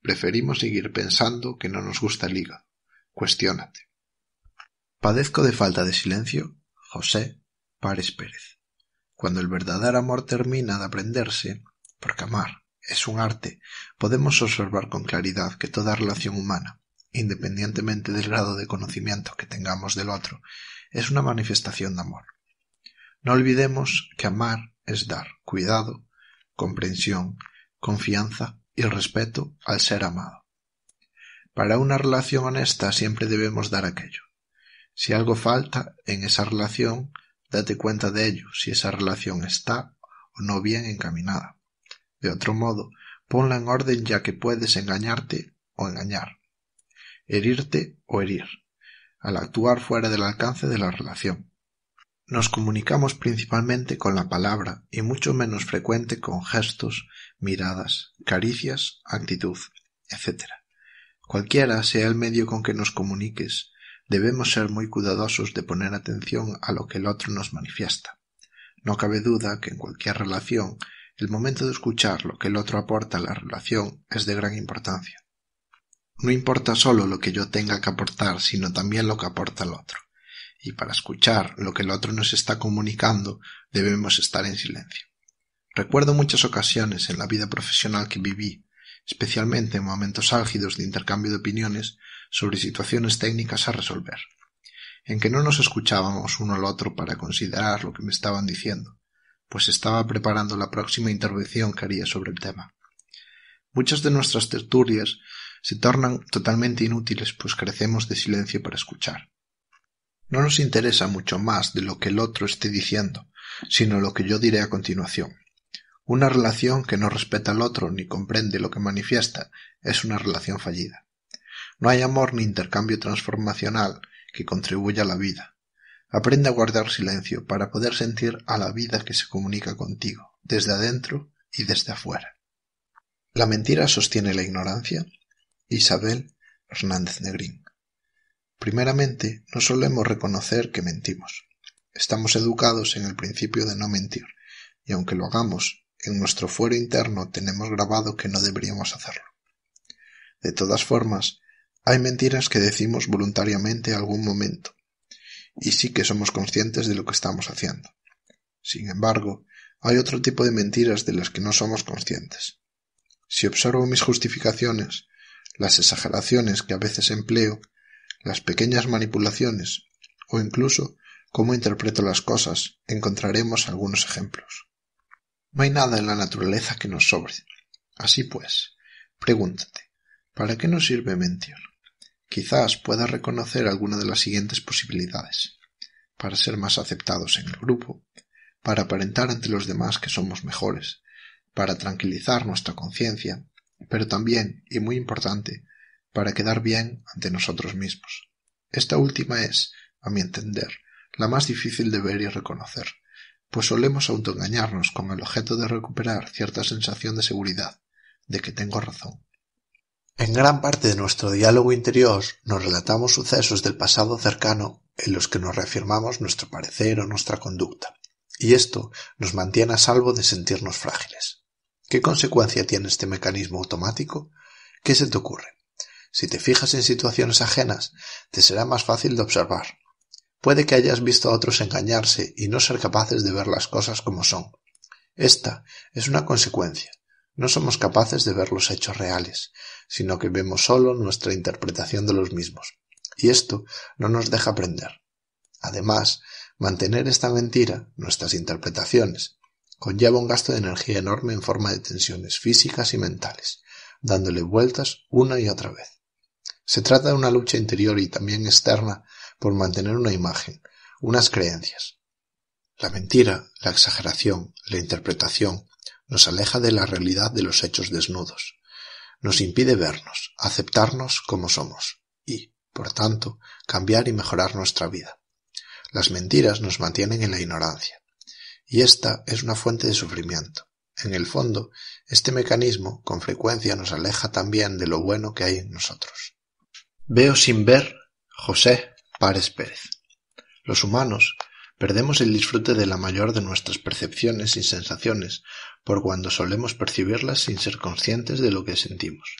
Speaker 1: Preferimos seguir pensando que no nos gusta el hígado. Cuestiónate. Padezco de falta de silencio, José Párez Pérez. Cuando el verdadero amor termina de aprenderse, porque amar es un arte, podemos observar con claridad que toda relación humana, independientemente del grado de conocimiento que tengamos del otro, es una manifestación de amor. No olvidemos que amar es dar cuidado, comprensión, confianza y respeto al ser amado. Para una relación honesta siempre debemos dar aquello. Si algo falta en esa relación, date cuenta de ello si esa relación está o no bien encaminada. De otro modo, ponla en orden ya que puedes engañarte o engañar, herirte o herir, al actuar fuera del alcance de la relación. Nos comunicamos principalmente con la palabra y mucho menos frecuente con gestos, miradas, caricias, actitud, etc. Cualquiera sea el medio con que nos comuniques, debemos ser muy cuidadosos de poner atención a lo que el otro nos manifiesta. No cabe duda que en cualquier relación el momento de escuchar lo que el otro aporta a la relación es de gran importancia. No importa solo lo que yo tenga que aportar, sino también lo que aporta el otro. Y para escuchar lo que el otro nos está comunicando, debemos estar en silencio. Recuerdo muchas ocasiones en la vida profesional que viví, especialmente en momentos álgidos de intercambio de opiniones sobre situaciones técnicas a resolver, en que no nos escuchábamos uno al otro para considerar lo que me estaban diciendo, pues estaba preparando la próxima intervención que haría sobre el tema. Muchas de nuestras tertulias se tornan totalmente inútiles pues crecemos de silencio para escuchar. No nos interesa mucho más de lo que el otro esté diciendo, sino lo que yo diré a continuación. Una relación que no respeta al otro ni comprende lo que manifiesta es una relación fallida. No hay amor ni intercambio transformacional que contribuya a la vida. Aprende a guardar silencio para poder sentir a la vida que se comunica contigo, desde adentro y desde afuera. La mentira sostiene la ignorancia. Isabel Hernández Negrín. Primeramente, no solemos reconocer que mentimos. Estamos educados en el principio de no mentir, y aunque lo hagamos, en nuestro fuero interno tenemos grabado que no deberíamos hacerlo. De todas formas, hay mentiras que decimos voluntariamente algún momento, y sí que somos conscientes de lo que estamos haciendo. Sin embargo, hay otro tipo de mentiras de las que no somos conscientes. Si observo mis justificaciones, las exageraciones que a veces empleo, las pequeñas manipulaciones o incluso cómo interpreto las cosas, encontraremos algunos ejemplos. No hay nada en la naturaleza que nos sobre. Así pues, pregúntate, ¿para qué nos sirve mentir? Quizás pueda reconocer alguna de las siguientes posibilidades. Para ser más aceptados en el grupo, para aparentar ante los demás que somos mejores, para tranquilizar nuestra conciencia, pero también, y muy importante, para quedar bien ante nosotros mismos. Esta última es, a mi entender, la más difícil de ver y reconocer, pues solemos autoengañarnos con el objeto de recuperar cierta sensación de seguridad, de que tengo razón, en gran parte de nuestro diálogo interior nos relatamos sucesos del pasado cercano en los que nos reafirmamos nuestro parecer o nuestra conducta, y esto nos mantiene a salvo de sentirnos frágiles. ¿Qué consecuencia tiene este mecanismo automático? ¿Qué se te ocurre? Si te fijas en situaciones ajenas, te será más fácil de observar. Puede que hayas visto a otros engañarse y no ser capaces de ver las cosas como son. Esta es una consecuencia. No somos capaces de ver los hechos reales, sino que vemos solo nuestra interpretación de los mismos. Y esto no nos deja aprender. Además, mantener esta mentira, nuestras interpretaciones, conlleva un gasto de energía enorme en forma de tensiones físicas y mentales, dándole vueltas una y otra vez. Se trata de una lucha interior y también externa por mantener una imagen, unas creencias. La mentira, la exageración, la interpretación nos aleja de la realidad de los hechos desnudos, nos impide vernos, aceptarnos como somos y, por tanto, cambiar y mejorar nuestra vida. Las mentiras nos mantienen en la ignorancia y esta es una fuente de sufrimiento. En el fondo, este mecanismo con frecuencia nos aleja también de lo bueno que hay en nosotros. Veo sin ver José Párez Pérez. Los humanos Perdemos el disfrute de la mayor de nuestras percepciones y sensaciones, por cuando solemos percibirlas sin ser conscientes de lo que sentimos.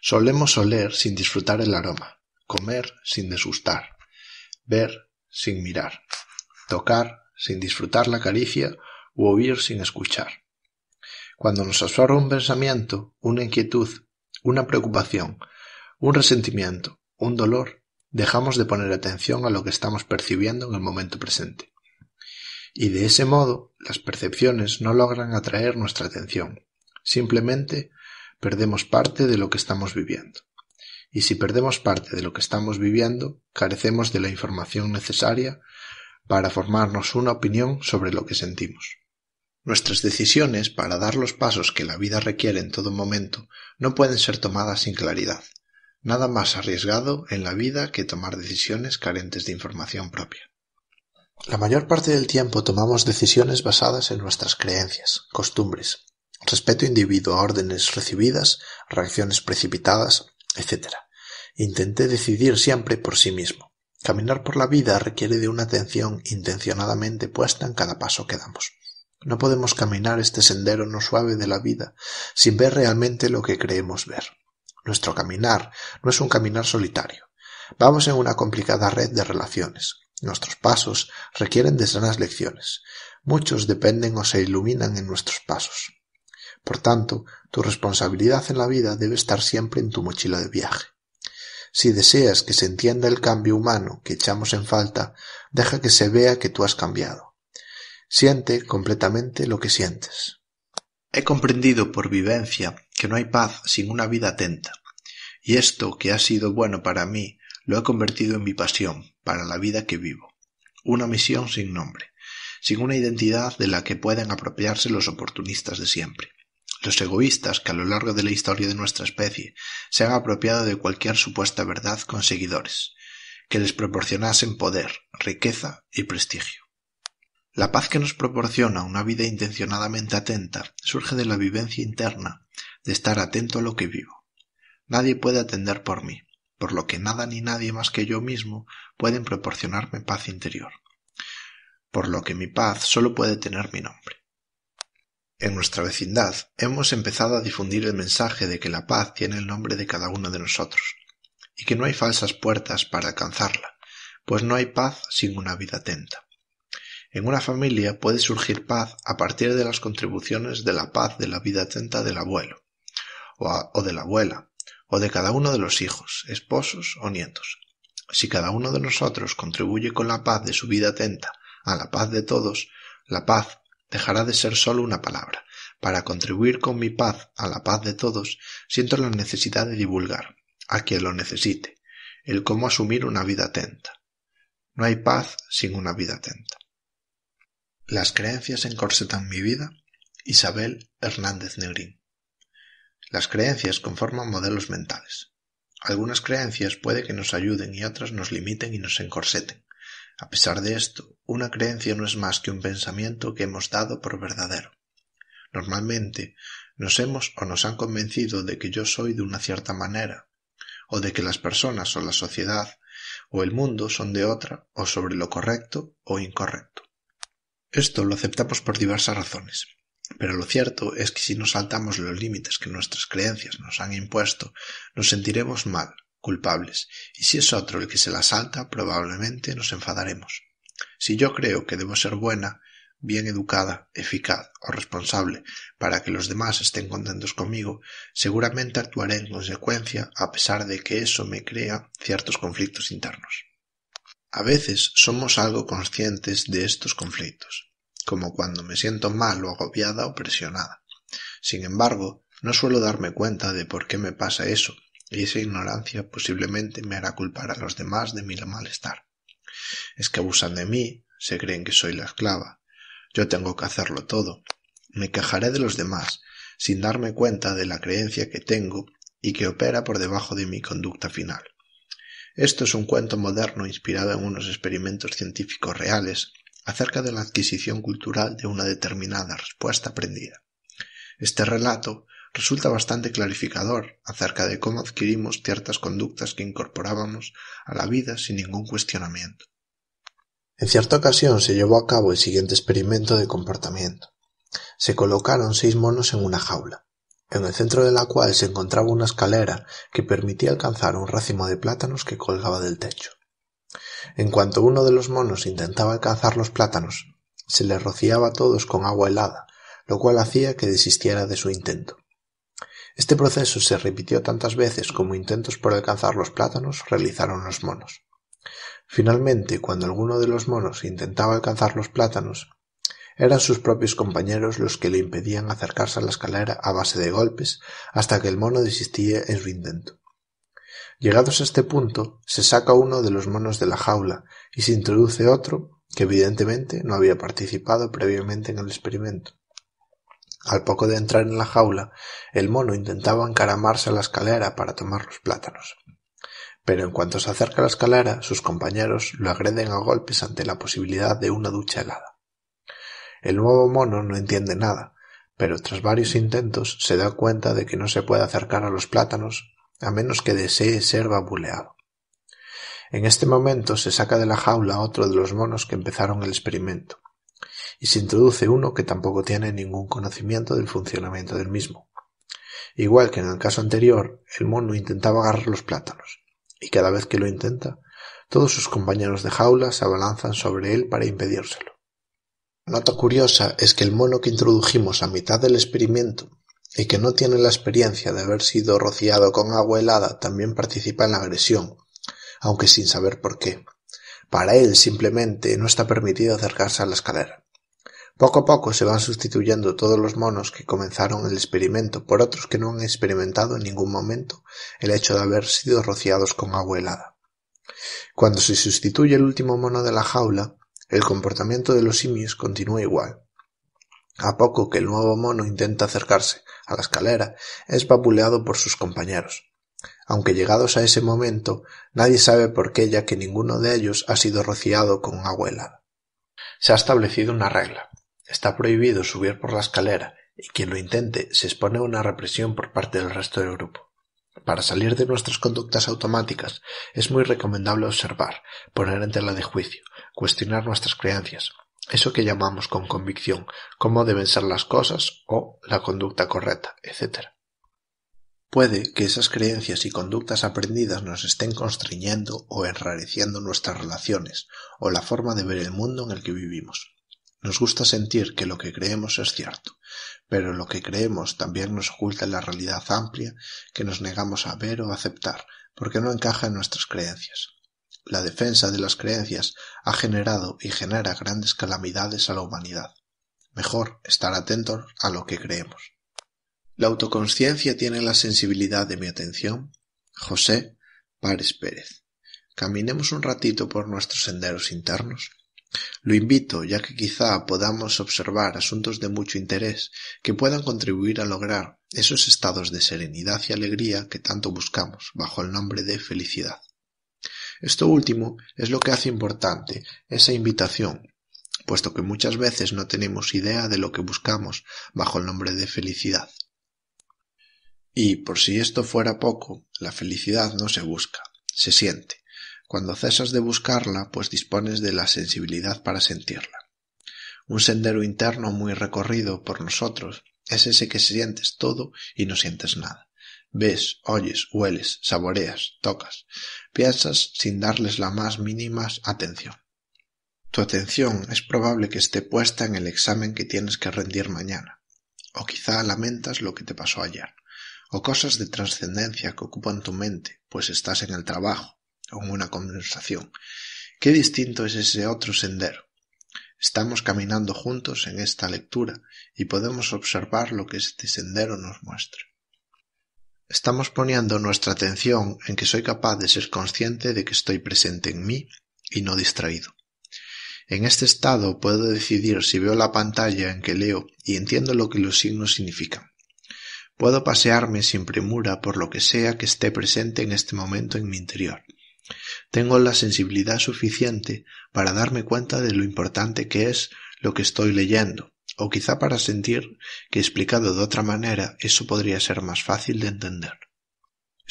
Speaker 1: Solemos oler sin disfrutar el aroma, comer sin desgustar, ver sin mirar, tocar sin disfrutar la caricia u oír sin escuchar. Cuando nos absorbe un pensamiento, una inquietud, una preocupación, un resentimiento, un dolor, dejamos de poner atención a lo que estamos percibiendo en el momento presente. Y de ese modo, las percepciones no logran atraer nuestra atención. Simplemente perdemos parte de lo que estamos viviendo. Y si perdemos parte de lo que estamos viviendo, carecemos de la información necesaria para formarnos una opinión sobre lo que sentimos. Nuestras decisiones para dar los pasos que la vida requiere en todo momento no pueden ser tomadas sin claridad. Nada más arriesgado en la vida que tomar decisiones carentes de información propia. La mayor parte del tiempo tomamos decisiones basadas en nuestras creencias, costumbres, respeto individuo a órdenes recibidas, reacciones precipitadas, etc. Intenté decidir siempre por sí mismo. Caminar por la vida requiere de una atención intencionadamente puesta en cada paso que damos. No podemos caminar este sendero no suave de la vida sin ver realmente lo que creemos ver. Nuestro caminar no es un caminar solitario. Vamos en una complicada red de relaciones. Nuestros pasos requieren de sanas lecciones. Muchos dependen o se iluminan en nuestros pasos. Por tanto, tu responsabilidad en la vida debe estar siempre en tu mochila de viaje. Si deseas que se entienda el cambio humano que echamos en falta, deja que se vea que tú has cambiado. Siente completamente lo que sientes. He comprendido por vivencia que no hay paz sin una vida atenta, y esto que ha sido bueno para mí lo he convertido en mi pasión para la vida que vivo, una misión sin nombre, sin una identidad de la que pueden apropiarse los oportunistas de siempre, los egoístas que a lo largo de la historia de nuestra especie se han apropiado de cualquier supuesta verdad con seguidores, que les proporcionasen poder, riqueza y prestigio. La paz que nos proporciona una vida intencionadamente atenta surge de la vivencia interna, de estar atento a lo que vivo. Nadie puede atender por mí, por lo que nada ni nadie más que yo mismo pueden proporcionarme paz interior. Por lo que mi paz solo puede tener mi nombre. En nuestra vecindad hemos empezado a difundir el mensaje de que la paz tiene el nombre de cada uno de nosotros, y que no hay falsas puertas para alcanzarla, pues no hay paz sin una vida atenta. En una familia puede surgir paz a partir de las contribuciones de la paz de la vida atenta del abuelo, o, de la abuela, o de cada uno de los hijos, esposos o nietos. Si cada uno de nosotros contribuye con la paz de su vida atenta a la paz de todos, la paz dejará de ser solo una palabra. Para contribuir con mi paz a la paz de todos, siento la necesidad de divulgar, a quien lo necesite, el cómo asumir una vida atenta. No hay paz sin una vida atenta. Las creencias encorsetan mi vida. Isabel Hernández Negrín. Las creencias conforman modelos mentales. Algunas creencias puede que nos ayuden y otras nos limiten y nos encorseten. A pesar de esto, una creencia no es más que un pensamiento que hemos dado por verdadero. Normalmente nos hemos o nos han convencido de que yo soy de una cierta manera, o de que las personas o la sociedad o el mundo son de otra, o sobre lo correcto o incorrecto. Esto lo aceptamos por diversas razones, pero lo cierto es que si no saltamos los límites que nuestras creencias nos han impuesto, nos sentiremos mal, culpables, y si es otro el que se la salta, probablemente nos enfadaremos. Si yo creo que debo ser buena, bien educada, eficaz o responsable para que los demás estén contentos conmigo, seguramente actuaré en consecuencia a pesar de que eso me crea ciertos conflictos internos. A veces somos algo conscientes de estos conflictos, como cuando me siento mal o agobiada o presionada. Sin embargo, no suelo darme cuenta de por qué me pasa eso, y esa ignorancia posiblemente me hará culpar a los demás de mi malestar. Es que abusan de mí, se creen que soy la esclava. Yo tengo que hacerlo todo. Me quejaré de los demás, sin darme cuenta de la creencia que tengo y que opera por debajo de mi conducta final. Esto es un cuento moderno inspirado en unos experimentos científicos reales acerca de la adquisición cultural de una determinada respuesta aprendida. Este relato resulta bastante clarificador acerca de cómo adquirimos ciertas conductas que incorporábamos a la vida sin ningún cuestionamiento. En cierta ocasión se llevó a cabo el siguiente experimento de comportamiento. Se colocaron seis monos en una jaula en el centro de la cual se encontraba una escalera que permitía alcanzar un racimo de plátanos que colgaba del techo. En cuanto uno de los monos intentaba alcanzar los plátanos, se le rociaba a todos con agua helada, lo cual hacía que desistiera de su intento. Este proceso se repitió tantas veces como intentos por alcanzar los plátanos realizaron los monos. Finalmente, cuando alguno de los monos intentaba alcanzar los plátanos, eran sus propios compañeros los que le impedían acercarse a la escalera a base de golpes, hasta que el mono desistía en su intento. Llegados a este punto, se saca uno de los monos de la jaula y se introduce otro que evidentemente no había participado previamente en el experimento. Al poco de entrar en la jaula, el mono intentaba encaramarse a la escalera para tomar los plátanos. Pero en cuanto se acerca a la escalera, sus compañeros lo agreden a golpes ante la posibilidad de una ducha helada. El nuevo mono no entiende nada, pero tras varios intentos se da cuenta de que no se puede acercar a los plátanos a menos que desee ser babuleado. En este momento se saca de la jaula otro de los monos que empezaron el experimento, y se introduce uno que tampoco tiene ningún conocimiento del funcionamiento del mismo. Igual que en el caso anterior, el mono intentaba agarrar los plátanos, y cada vez que lo intenta, todos sus compañeros de jaula se abalanzan sobre él para impedírselo. Nota curiosa es que el mono que introdujimos a mitad del experimento y que no tiene la experiencia de haber sido rociado con agua helada también participa en la agresión, aunque sin saber por qué. Para él simplemente no está permitido acercarse a la escalera. Poco a poco se van sustituyendo todos los monos que comenzaron el experimento por otros que no han experimentado en ningún momento el hecho de haber sido rociados con agua helada. Cuando se sustituye el último mono de la jaula, el comportamiento de los simios continúa igual. A poco que el nuevo mono intenta acercarse a la escalera, es papuleado por sus compañeros. Aunque llegados a ese momento, nadie sabe por qué ya que ninguno de ellos ha sido rociado con agua helada. Se ha establecido una regla. Está prohibido subir por la escalera y quien lo intente se expone a una represión por parte del resto del grupo. Para salir de nuestras conductas automáticas es muy recomendable observar, poner en tela de juicio, cuestionar nuestras creencias, eso que llamamos con convicción cómo deben ser las cosas o la conducta correcta, etc. Puede que esas creencias y conductas aprendidas nos estén constriñendo o enrareciendo nuestras relaciones o la forma de ver el mundo en el que vivimos. Nos gusta sentir que lo que creemos es cierto, pero lo que creemos también nos oculta la realidad amplia que nos negamos a ver o aceptar, porque no encaja en nuestras creencias la defensa de las creencias ha generado y genera grandes calamidades a la humanidad. Mejor estar atentos a lo que creemos. La autoconsciencia tiene la sensibilidad de mi atención. José Párez Pérez. Caminemos un ratito por nuestros senderos internos. Lo invito, ya que quizá podamos observar asuntos de mucho interés que puedan contribuir a lograr esos estados de serenidad y alegría que tanto buscamos bajo el nombre de felicidad. Esto último es lo que hace importante esa invitación, puesto que muchas veces no tenemos idea de lo que buscamos bajo el nombre de felicidad. Y por si esto fuera poco, la felicidad no se busca, se siente. Cuando cesas de buscarla, pues dispones de la sensibilidad para sentirla. Un sendero interno muy recorrido por nosotros es ese que sientes todo y no sientes nada. Ves, oyes, hueles, saboreas, tocas, piezas sin darles la más mínima atención. Tu atención es probable que esté puesta en el examen que tienes que rendir mañana, o quizá lamentas lo que te pasó ayer, o cosas de trascendencia que ocupan tu mente, pues estás en el trabajo o en una conversación. Qué distinto es ese otro sendero. Estamos caminando juntos en esta lectura y podemos observar lo que este sendero nos muestra. Estamos poniendo nuestra atención en que soy capaz de ser consciente de que estoy presente en mí y no distraído. En este estado puedo decidir si veo la pantalla en que leo y entiendo lo que los signos significan. Puedo pasearme sin premura por lo que sea que esté presente en este momento en mi interior. Tengo la sensibilidad suficiente para darme cuenta de lo importante que es lo que estoy leyendo, o quizá para sentir que explicado de otra manera eso podría ser más fácil de entender.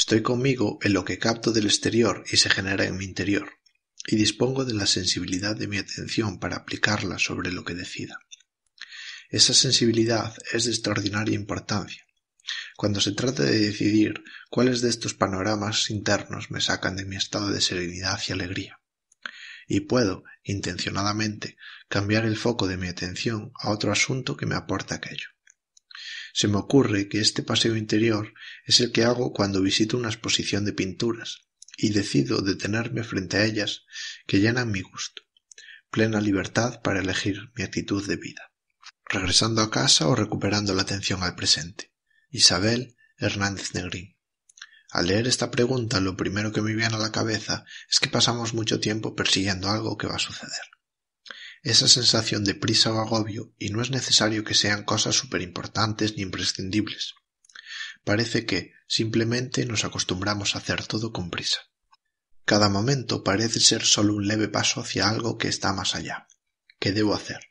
Speaker 1: Estoy conmigo en lo que capto del exterior y se genera en mi interior, y dispongo de la sensibilidad de mi atención para aplicarla sobre lo que decida. Esa sensibilidad es de extraordinaria importancia. Cuando se trata de decidir cuáles de estos panoramas internos me sacan de mi estado de serenidad y alegría, y puedo, intencionadamente, cambiar el foco de mi atención a otro asunto que me aporta aquello. Se me ocurre que este paseo interior es el que hago cuando visito una exposición de pinturas, y decido detenerme frente a ellas que llenan mi gusto, plena libertad para elegir mi actitud de vida. Regresando a casa o recuperando la atención al presente. Isabel Hernández Negrín. Al leer esta pregunta, lo primero que me viene a la cabeza es que pasamos mucho tiempo persiguiendo algo que va a suceder esa sensación de prisa o agobio y no es necesario que sean cosas superimportantes ni imprescindibles. Parece que simplemente nos acostumbramos a hacer todo con prisa. Cada momento parece ser solo un leve paso hacia algo que está más allá. ¿Qué debo hacer?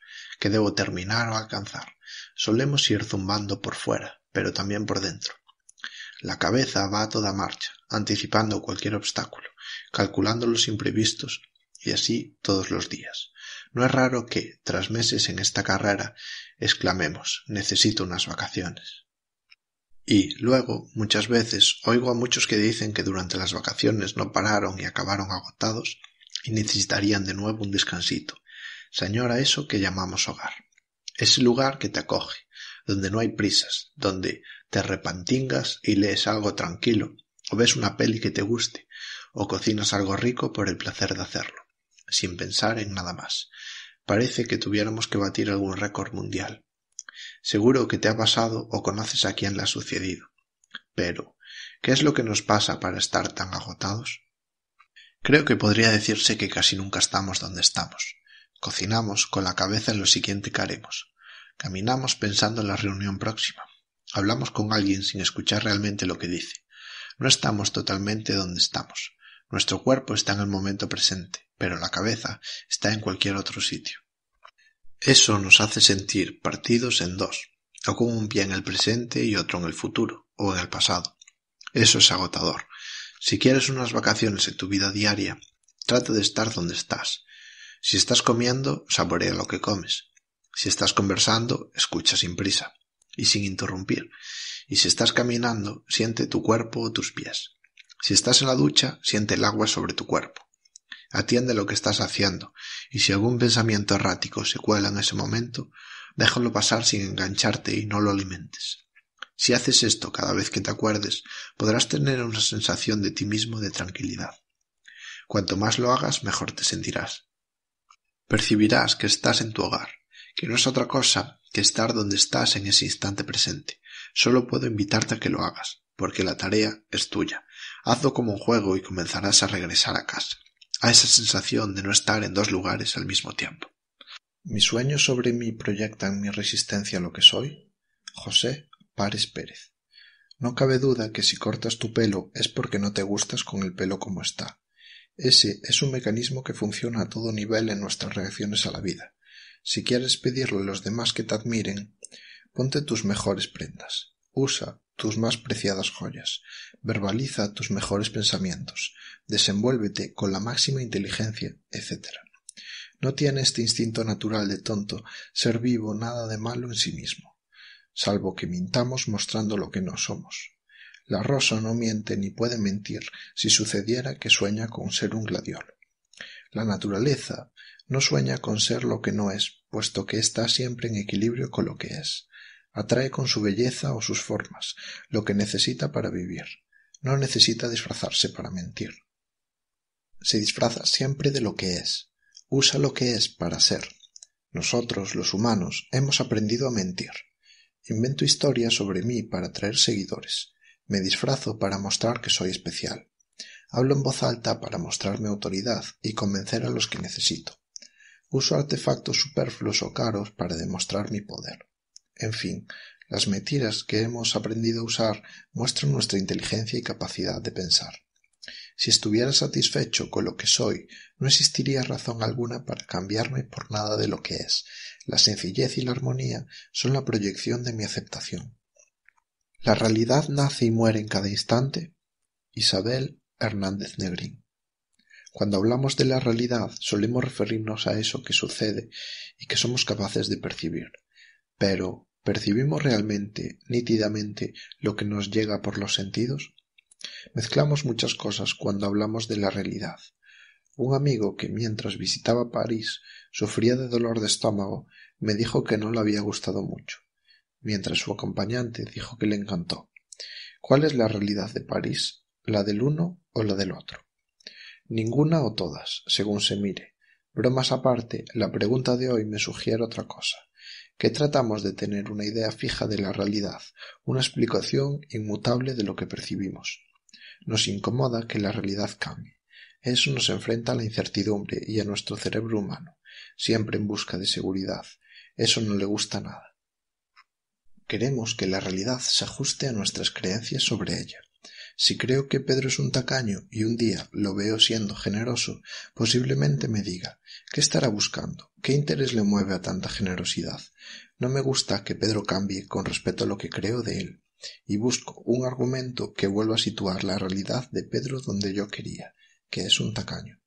Speaker 1: ¿Qué debo terminar o alcanzar? Solemos ir zumbando por fuera, pero también por dentro. La cabeza va a toda marcha, anticipando cualquier obstáculo, calculando los imprevistos, y así todos los días. No es raro que, tras meses en esta carrera, exclamemos necesito unas vacaciones. Y luego, muchas veces, oigo a muchos que dicen que durante las vacaciones no pararon y acabaron agotados y necesitarían de nuevo un descansito. Señora, eso que llamamos hogar. Ese lugar que te acoge, donde no hay prisas, donde te repantingas y lees algo tranquilo, o ves una peli que te guste, o cocinas algo rico por el placer de hacerlo sin pensar en nada más. Parece que tuviéramos que batir algún récord mundial. Seguro que te ha pasado o conoces a quien le ha sucedido. Pero, ¿qué es lo que nos pasa para estar tan agotados? Creo que podría decirse que casi nunca estamos donde estamos. Cocinamos con la cabeza en lo siguiente que haremos. Caminamos pensando en la reunión próxima. Hablamos con alguien sin escuchar realmente lo que dice. No estamos totalmente donde estamos. Nuestro cuerpo está en el momento presente pero la cabeza está en cualquier otro sitio. Eso nos hace sentir partidos en dos, o con un pie en el presente y otro en el futuro, o en el pasado. Eso es agotador. Si quieres unas vacaciones en tu vida diaria, trata de estar donde estás. Si estás comiendo, saborea lo que comes. Si estás conversando, escucha sin prisa y sin interrumpir. Y si estás caminando, siente tu cuerpo o tus pies. Si estás en la ducha, siente el agua sobre tu cuerpo. Atiende lo que estás haciendo, y si algún pensamiento errático se cuela en ese momento, déjalo pasar sin engancharte y no lo alimentes. Si haces esto cada vez que te acuerdes, podrás tener una sensación de ti mismo de tranquilidad. Cuanto más lo hagas, mejor te sentirás. Percibirás que estás en tu hogar, que no es otra cosa que estar donde estás en ese instante presente. Solo puedo invitarte a que lo hagas, porque la tarea es tuya. Hazlo como un juego y comenzarás a regresar a casa esa sensación de no estar en dos lugares al mismo tiempo. Mis sueños sobre mí proyectan mi resistencia a lo que soy. José Párez Pérez. No cabe duda que si cortas tu pelo es porque no te gustas con el pelo como está. Ese es un mecanismo que funciona a todo nivel en nuestras reacciones a la vida. Si quieres pedirle a los demás que te admiren, ponte tus mejores prendas, usa tus más preciadas joyas, verbaliza tus mejores pensamientos, desenvuélvete con la máxima inteligencia, etc. No tiene este instinto natural de tonto ser vivo nada de malo en sí mismo, salvo que mintamos mostrando lo que no somos. La rosa no miente ni puede mentir si sucediera que sueña con ser un gladiolo. La naturaleza no sueña con ser lo que no es, puesto que está siempre en equilibrio con lo que es. Atrae con su belleza o sus formas lo que necesita para vivir. No necesita disfrazarse para mentir se disfraza siempre de lo que es, usa lo que es para ser. Nosotros, los humanos, hemos aprendido a mentir. Invento historias sobre mí para atraer seguidores. Me disfrazo para mostrar que soy especial. Hablo en voz alta para mostrarme autoridad y convencer a los que necesito. Uso artefactos superfluos o caros para demostrar mi poder. En fin, las mentiras que hemos aprendido a usar muestran nuestra inteligencia y capacidad de pensar. Si estuviera satisfecho con lo que soy, no existiría razón alguna para cambiarme por nada de lo que es. La sencillez y la armonía son la proyección de mi aceptación. La realidad nace y muere en cada instante. Isabel Hernández Negrín. Cuando hablamos de la realidad solemos referirnos a eso que sucede y que somos capaces de percibir. Pero, ¿percibimos realmente, nítidamente, lo que nos llega por los sentidos? Mezclamos muchas cosas cuando hablamos de la realidad. Un amigo que mientras visitaba París sufría de dolor de estómago me dijo que no le había gustado mucho, mientras su acompañante dijo que le encantó. ¿Cuál es la realidad de París? ¿La del uno o la del otro? Ninguna o todas, según se mire. Bromas aparte, la pregunta de hoy me sugiere otra cosa, que tratamos de tener una idea fija de la realidad, una explicación inmutable de lo que percibimos. Nos incomoda que la realidad cambie. Eso nos enfrenta a la incertidumbre y a nuestro cerebro humano, siempre en busca de seguridad. Eso no le gusta nada. Queremos que la realidad se ajuste a nuestras creencias sobre ella. Si creo que Pedro es un tacaño y un día lo veo siendo generoso, posiblemente me diga ¿qué estará buscando? ¿Qué interés le mueve a tanta generosidad? No me gusta que Pedro cambie con respecto a lo que creo de él y busco un argumento que vuelva a situar la realidad de Pedro donde yo quería, que es un tacaño.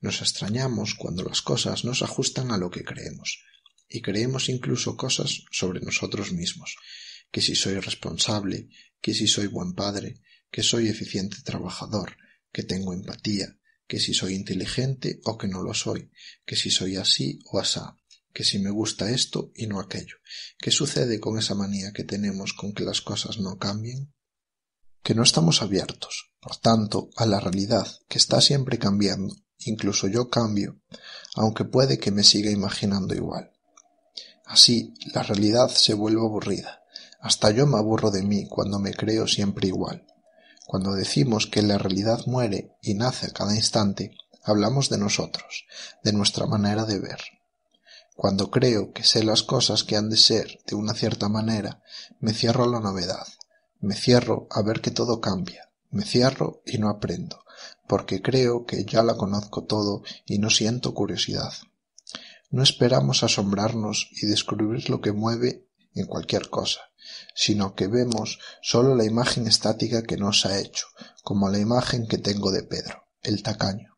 Speaker 1: Nos extrañamos cuando las cosas nos ajustan a lo que creemos, y creemos incluso cosas sobre nosotros mismos, que si soy responsable, que si soy buen padre, que soy eficiente trabajador, que tengo empatía, que si soy inteligente o que no lo soy, que si soy así o asá, que si me gusta esto y no aquello. ¿Qué sucede con esa manía que tenemos con que las cosas no cambien? Que no estamos abiertos, por tanto, a la realidad que está siempre cambiando. Incluso yo cambio, aunque puede que me siga imaginando igual. Así, la realidad se vuelve aburrida. Hasta yo me aburro de mí cuando me creo siempre igual. Cuando decimos que la realidad muere y nace a cada instante, hablamos de nosotros, de nuestra manera de ver. Cuando creo que sé las cosas que han de ser de una cierta manera, me cierro a la novedad, me cierro a ver que todo cambia, me cierro y no aprendo, porque creo que ya la conozco todo y no siento curiosidad. No esperamos asombrarnos y descubrir lo que mueve en cualquier cosa, sino que vemos sólo la imagen estática que nos ha hecho, como la imagen que tengo de Pedro, el tacaño.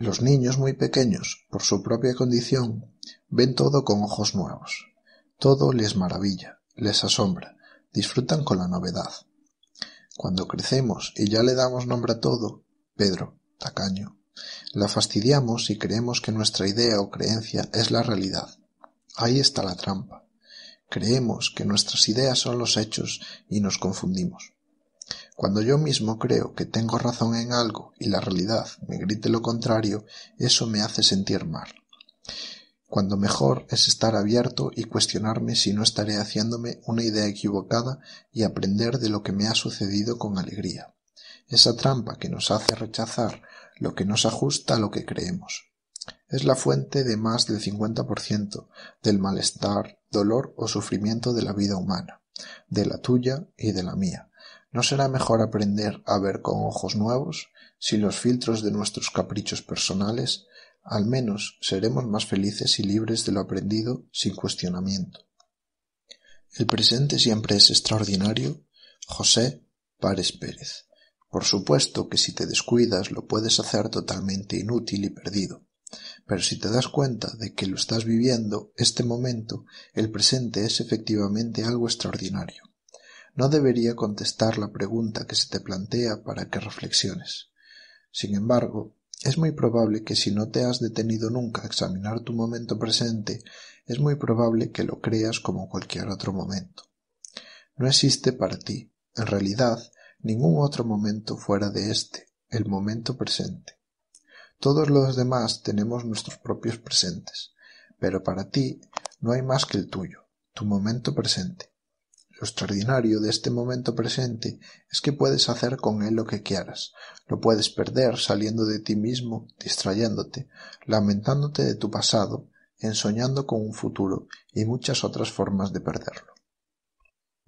Speaker 1: Los niños muy pequeños, por su propia condición, ven todo con ojos nuevos. Todo les maravilla, les asombra, disfrutan con la novedad. Cuando crecemos y ya le damos nombre a todo, Pedro, tacaño, la fastidiamos y creemos que nuestra idea o creencia es la realidad. Ahí está la trampa. Creemos que nuestras ideas son los hechos y nos confundimos. Cuando yo mismo creo que tengo razón en algo y la realidad me grite lo contrario, eso me hace sentir mal. Cuando mejor es estar abierto y cuestionarme si no estaré haciéndome una idea equivocada y aprender de lo que me ha sucedido con alegría. Esa trampa que nos hace rechazar lo que nos ajusta a lo que creemos. Es la fuente de más del 50% del malestar, dolor o sufrimiento de la vida humana, de la tuya y de la mía. ¿No será mejor aprender a ver con ojos nuevos? Si los filtros de nuestros caprichos personales, al menos seremos más felices y libres de lo aprendido sin cuestionamiento. El presente siempre es extraordinario. José Párez Pérez. Por supuesto que si te descuidas lo puedes hacer totalmente inútil y perdido. Pero si te das cuenta de que lo estás viviendo, este momento, el presente es efectivamente algo extraordinario no debería contestar la pregunta que se te plantea para que reflexiones. Sin embargo, es muy probable que si no te has detenido nunca a examinar tu momento presente, es muy probable que lo creas como cualquier otro momento. No existe para ti, en realidad, ningún otro momento fuera de este, el momento presente. Todos los demás tenemos nuestros propios presentes, pero para ti no hay más que el tuyo, tu momento presente. Lo extraordinario de este momento presente es que puedes hacer con él lo que quieras. Lo puedes perder saliendo de ti mismo, distrayéndote, lamentándote de tu pasado, ensoñando con un futuro y muchas otras formas de perderlo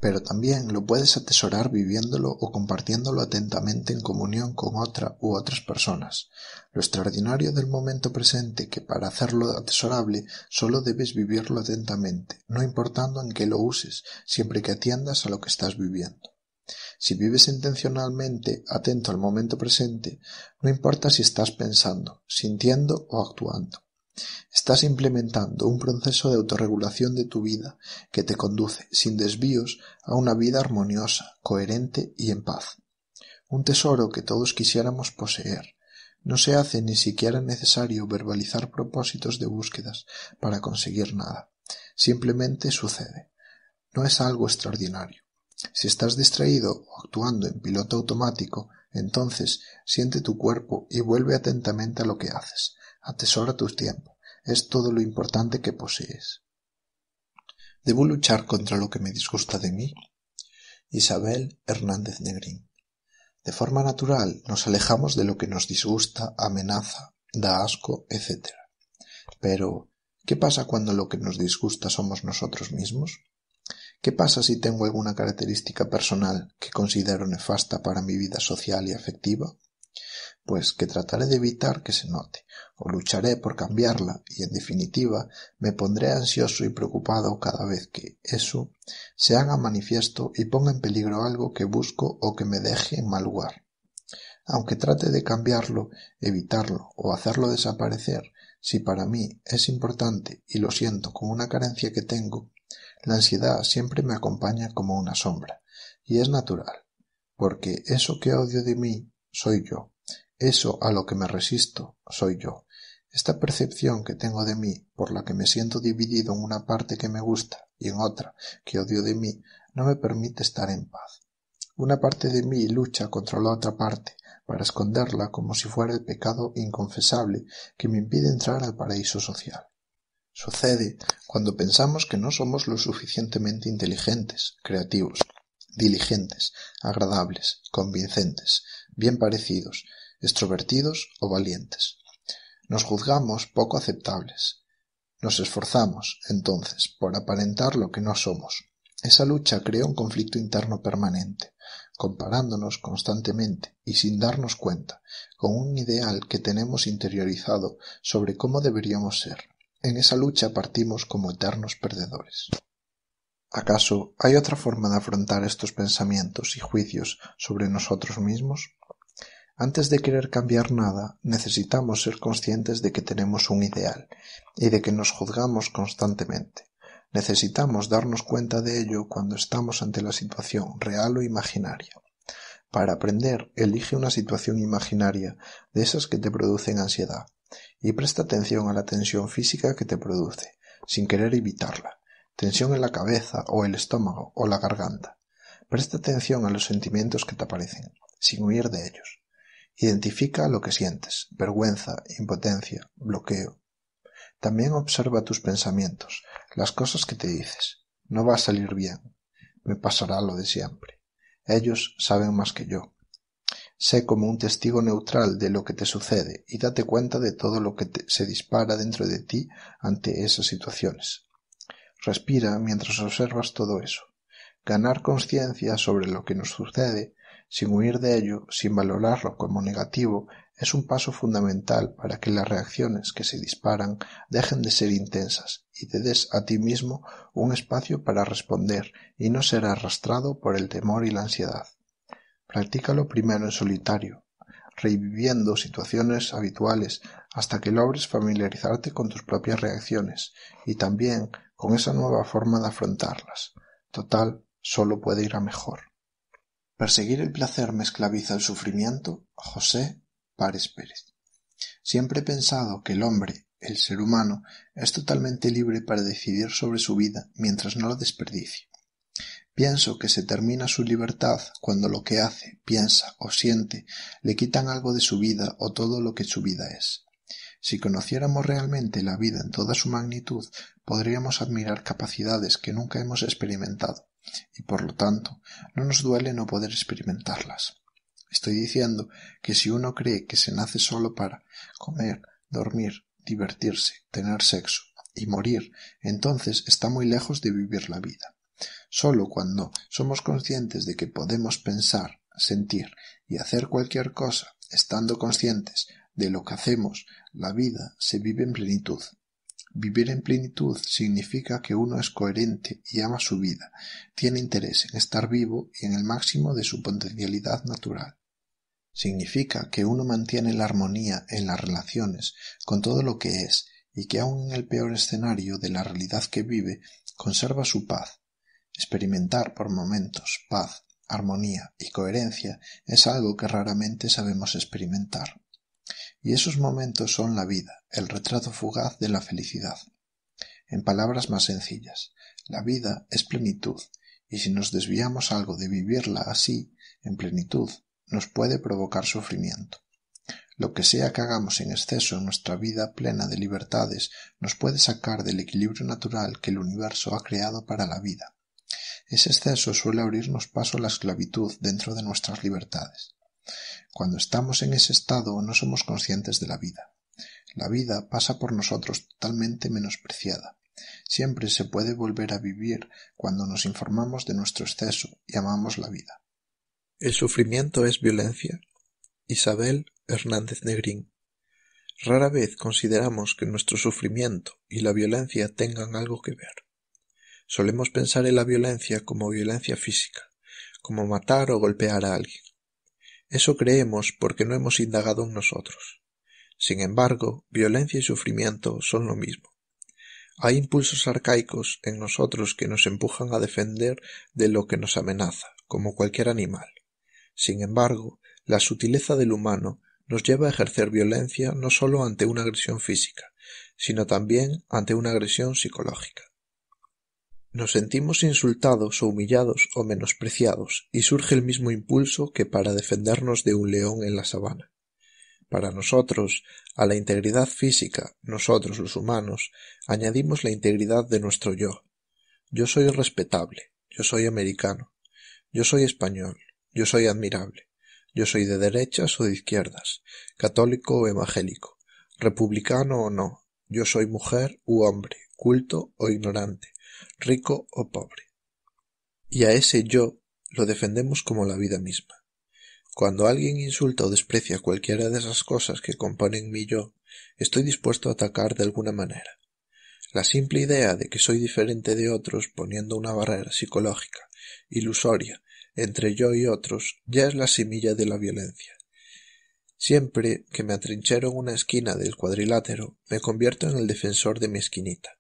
Speaker 1: pero también lo puedes atesorar viviéndolo o compartiéndolo atentamente en comunión con otra u otras personas. Lo extraordinario del momento presente que para hacerlo atesorable solo debes vivirlo atentamente, no importando en qué lo uses, siempre que atiendas a lo que estás viviendo. Si vives intencionalmente atento al momento presente, no importa si estás pensando, sintiendo o actuando. Estás implementando un proceso de autorregulación de tu vida que te conduce, sin desvíos, a una vida armoniosa, coherente y en paz. Un tesoro que todos quisiéramos poseer. No se hace ni siquiera necesario verbalizar propósitos de búsquedas para conseguir nada. Simplemente sucede. No es algo extraordinario. Si estás distraído o actuando en piloto automático, entonces siente tu cuerpo y vuelve atentamente a lo que haces. Atesora tus tiempos. Es todo lo importante que posees. ¿Debo luchar contra lo que me disgusta de mí? Isabel Hernández Negrín. De forma natural nos alejamos de lo que nos disgusta, amenaza, da asco, etc. Pero, ¿qué pasa cuando lo que nos disgusta somos nosotros mismos? ¿Qué pasa si tengo alguna característica personal que considero nefasta para mi vida social y afectiva? pues que trataré de evitar que se note, o lucharé por cambiarla, y en definitiva me pondré ansioso y preocupado cada vez que eso se haga manifiesto y ponga en peligro algo que busco o que me deje en mal lugar. Aunque trate de cambiarlo, evitarlo o hacerlo desaparecer, si para mí es importante y lo siento como una carencia que tengo, la ansiedad siempre me acompaña como una sombra, y es natural, porque eso que odio de mí soy yo, eso a lo que me resisto soy yo. Esta percepción que tengo de mí, por la que me siento dividido en una parte que me gusta y en otra que odio de mí, no me permite estar en paz. Una parte de mí lucha contra la otra parte, para esconderla como si fuera el pecado inconfesable que me impide entrar al paraíso social. Sucede cuando pensamos que no somos lo suficientemente inteligentes, creativos, diligentes, agradables, convincentes, bien parecidos, extrovertidos o valientes. Nos juzgamos poco aceptables. Nos esforzamos, entonces, por aparentar lo que no somos. Esa lucha crea un conflicto interno permanente, comparándonos constantemente y sin darnos cuenta con un ideal que tenemos interiorizado sobre cómo deberíamos ser. En esa lucha partimos como eternos perdedores. ¿Acaso hay otra forma de afrontar estos pensamientos y juicios sobre nosotros mismos? Antes de querer cambiar nada, necesitamos ser conscientes de que tenemos un ideal y de que nos juzgamos constantemente. Necesitamos darnos cuenta de ello cuando estamos ante la situación real o imaginaria. Para aprender, elige una situación imaginaria de esas que te producen ansiedad y presta atención a la tensión física que te produce, sin querer evitarla. Tensión en la cabeza o el estómago o la garganta. Presta atención a los sentimientos que te aparecen, sin huir de ellos. Identifica lo que sientes: vergüenza, impotencia, bloqueo. También observa tus pensamientos, las cosas que te dices. No va a salir bien. Me pasará lo de siempre. Ellos saben más que yo. Sé como un testigo neutral de lo que te sucede y date cuenta de todo lo que se dispara dentro de ti ante esas situaciones. Respira mientras observas todo eso. Ganar conciencia sobre lo que nos sucede sin huir de ello, sin valorarlo como negativo, es un paso fundamental para que las reacciones que se disparan dejen de ser intensas y te des a ti mismo un espacio para responder y no ser arrastrado por el temor y la ansiedad. Practícalo primero en solitario, reviviendo situaciones habituales hasta que logres familiarizarte con tus propias reacciones y también con esa nueva forma de afrontarlas. Total, solo puede ir a mejor. Perseguir el placer me esclaviza el sufrimiento. José Párez Pérez. Siempre he pensado que el hombre, el ser humano, es totalmente libre para decidir sobre su vida mientras no la desperdicie. Pienso que se termina su libertad cuando lo que hace, piensa o siente le quitan algo de su vida o todo lo que su vida es. Si conociéramos realmente la vida en toda su magnitud, podríamos admirar capacidades que nunca hemos experimentado, y por lo tanto no nos duele no poder experimentarlas. Estoy diciendo que si uno cree que se nace solo para comer, dormir, divertirse, tener sexo y morir, entonces está muy lejos de vivir la vida. Solo cuando somos conscientes de que podemos pensar, sentir y hacer cualquier cosa, estando conscientes de lo que hacemos, la vida se vive en plenitud. Vivir en plenitud significa que uno es coherente y ama su vida, tiene interés en estar vivo y en el máximo de su potencialidad natural. Significa que uno mantiene la armonía en las relaciones con todo lo que es y que aun en el peor escenario de la realidad que vive conserva su paz. Experimentar por momentos paz, armonía y coherencia es algo que raramente sabemos experimentar. Y esos momentos son la vida, el retrato fugaz de la felicidad. En palabras más sencillas, la vida es plenitud, y si nos desviamos algo de vivirla así, en plenitud, nos puede provocar sufrimiento. Lo que sea que hagamos en exceso en nuestra vida plena de libertades nos puede sacar del equilibrio natural que el universo ha creado para la vida. Ese exceso suele abrirnos paso a la esclavitud dentro de nuestras libertades. Cuando estamos en ese estado no somos conscientes de la vida. La vida pasa por nosotros totalmente menospreciada. Siempre se puede volver a vivir cuando nos informamos de nuestro exceso y amamos la vida. El sufrimiento es violencia. Isabel Hernández Negrín. Rara vez consideramos que nuestro sufrimiento y la violencia tengan algo que ver. Solemos pensar en la violencia como violencia física, como matar o golpear a alguien. Eso creemos porque no hemos indagado en nosotros. Sin embargo, violencia y sufrimiento son lo mismo. Hay impulsos arcaicos en nosotros que nos empujan a defender de lo que nos amenaza, como cualquier animal. Sin embargo, la sutileza del humano nos lleva a ejercer violencia no solo ante una agresión física, sino también ante una agresión psicológica. Nos sentimos insultados o humillados o menospreciados y surge el mismo impulso que para defendernos de un león en la sabana. Para nosotros, a la integridad física, nosotros los humanos, añadimos la integridad de nuestro yo. Yo soy respetable, yo soy americano, yo soy español, yo soy admirable, yo soy de derechas o de izquierdas, católico o evangélico, republicano o no, yo soy mujer u hombre, culto o ignorante, rico o pobre. Y a ese yo lo defendemos como la vida misma. Cuando alguien insulta o desprecia cualquiera de esas cosas que componen mi yo, estoy dispuesto a atacar de alguna manera. La simple idea de que soy diferente de otros poniendo una barrera psicológica, ilusoria, entre yo y otros, ya es la semilla de la violencia. Siempre que me atrinchero en una esquina del cuadrilátero, me convierto en el defensor de mi esquinita.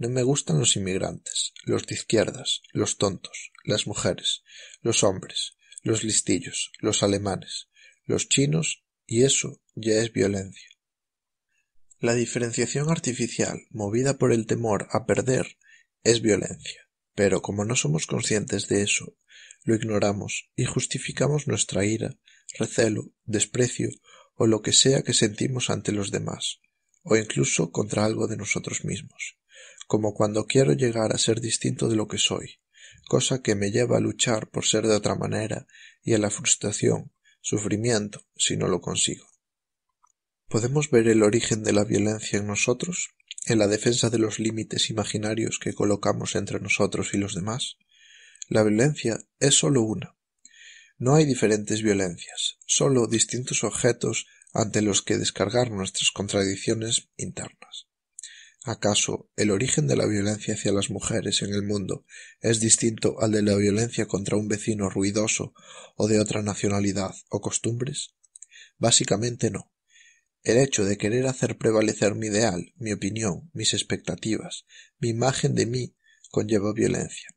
Speaker 1: No me gustan los inmigrantes, los de izquierdas, los tontos, las mujeres, los hombres, los listillos, los alemanes, los chinos, y eso ya es violencia. La diferenciación artificial, movida por el temor a perder, es violencia, pero como no somos conscientes de eso, lo ignoramos y justificamos nuestra ira, recelo, desprecio o lo que sea que sentimos ante los demás, o incluso contra algo de nosotros mismos como cuando quiero llegar a ser distinto de lo que soy, cosa que me lleva a luchar por ser de otra manera y a la frustración, sufrimiento, si no lo consigo. ¿Podemos ver el origen de la violencia en nosotros, en la defensa de los límites imaginarios que colocamos entre nosotros y los demás? La violencia es sólo una. No hay diferentes violencias, sólo distintos objetos ante los que descargar nuestras contradicciones internas. ¿Acaso el origen de la violencia hacia las mujeres en el mundo es distinto al de la violencia contra un vecino ruidoso o de otra nacionalidad o costumbres? Básicamente no. El hecho de querer hacer prevalecer mi ideal, mi opinión, mis expectativas, mi imagen de mí, conlleva violencia.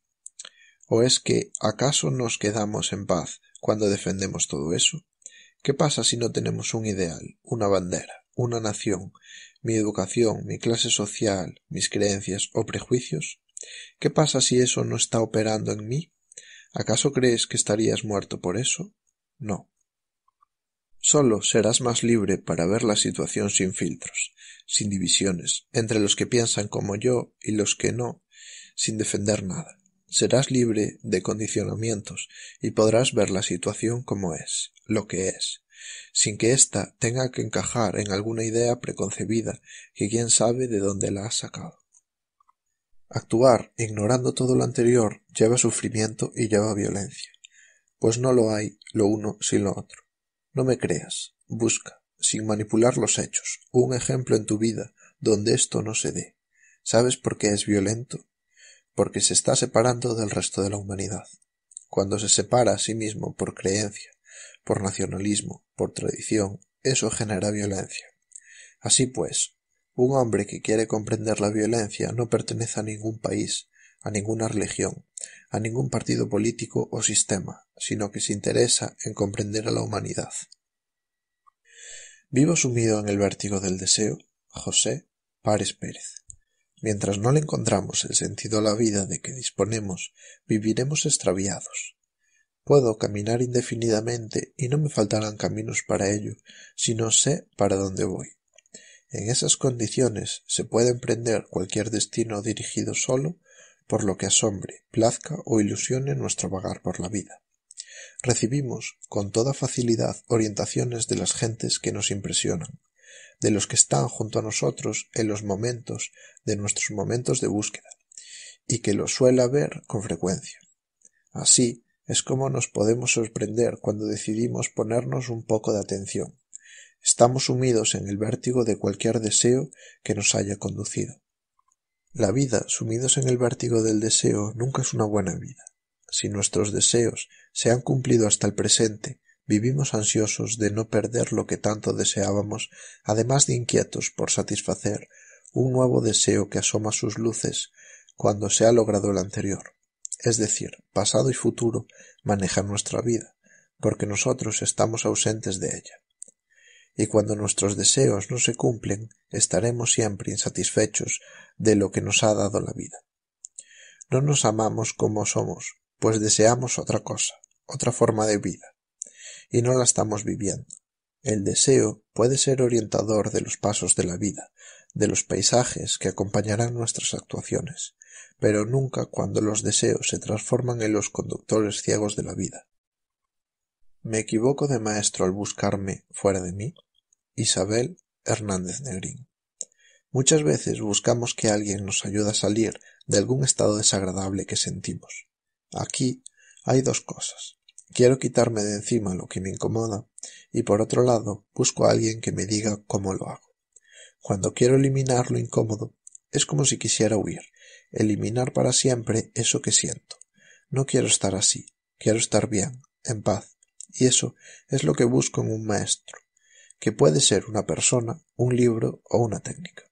Speaker 1: ¿O es que acaso nos quedamos en paz cuando defendemos todo eso? ¿Qué pasa si no tenemos un ideal, una bandera, una nación, mi educación, mi clase social, mis creencias o prejuicios? ¿Qué pasa si eso no está operando en mí? ¿Acaso crees que estarías muerto por eso? No. Solo serás más libre para ver la situación sin filtros, sin divisiones, entre los que piensan como yo y los que no, sin defender nada. Serás libre de condicionamientos y podrás ver la situación como es, lo que es, sin que ésta tenga que encajar en alguna idea preconcebida que quién sabe de dónde la ha sacado. Actuar ignorando todo lo anterior lleva sufrimiento y lleva violencia, pues no lo hay lo uno sin lo otro. No me creas, busca, sin manipular los hechos, un ejemplo en tu vida donde esto no se dé. ¿Sabes por qué es violento? Porque se está separando del resto de la humanidad. Cuando se separa a sí mismo por creencia, por nacionalismo, por tradición, eso genera violencia. Así pues, un hombre que quiere comprender la violencia no pertenece a ningún país, a ninguna religión, a ningún partido político o sistema, sino que se interesa en comprender a la humanidad. Vivo sumido en el vértigo del deseo, José Párez Pérez. Mientras no le encontramos el sentido a la vida de que disponemos, viviremos extraviados. Puedo caminar indefinidamente, y no me faltarán caminos para ello, si no sé para dónde voy. En esas condiciones se puede emprender cualquier destino dirigido solo por lo que asombre, plazca o ilusione nuestro vagar por la vida. Recibimos con toda facilidad orientaciones de las gentes que nos impresionan, de los que están junto a nosotros en los momentos de nuestros momentos de búsqueda, y que lo suele haber con frecuencia. Así, es como nos podemos sorprender cuando decidimos ponernos un poco de atención. Estamos sumidos en el vértigo de cualquier deseo que nos haya conducido. La vida, sumidos en el vértigo del deseo, nunca es una buena vida. Si nuestros deseos se han cumplido hasta el presente, vivimos ansiosos de no perder lo que tanto deseábamos, además de inquietos por satisfacer un nuevo deseo que asoma sus luces cuando se ha logrado el anterior es decir, pasado y futuro, manejan nuestra vida, porque nosotros estamos ausentes de ella. Y cuando nuestros deseos no se cumplen, estaremos siempre insatisfechos de lo que nos ha dado la vida. No nos amamos como somos, pues deseamos otra cosa, otra forma de vida, y no la estamos viviendo. El deseo puede ser orientador de los pasos de la vida, de los paisajes que acompañarán nuestras actuaciones, pero nunca cuando los deseos se transforman en los conductores ciegos de la vida. ¿Me equivoco de maestro al buscarme fuera de mí? Isabel Hernández Negrín. Muchas veces buscamos que alguien nos ayude a salir de algún estado desagradable que sentimos. Aquí hay dos cosas. Quiero quitarme de encima lo que me incomoda y por otro lado busco a alguien que me diga cómo lo hago. Cuando quiero eliminar lo incómodo es como si quisiera huir eliminar para siempre eso que siento. No quiero estar así, quiero estar bien, en paz. Y eso es lo que busco en un maestro, que puede ser una persona, un libro o una técnica.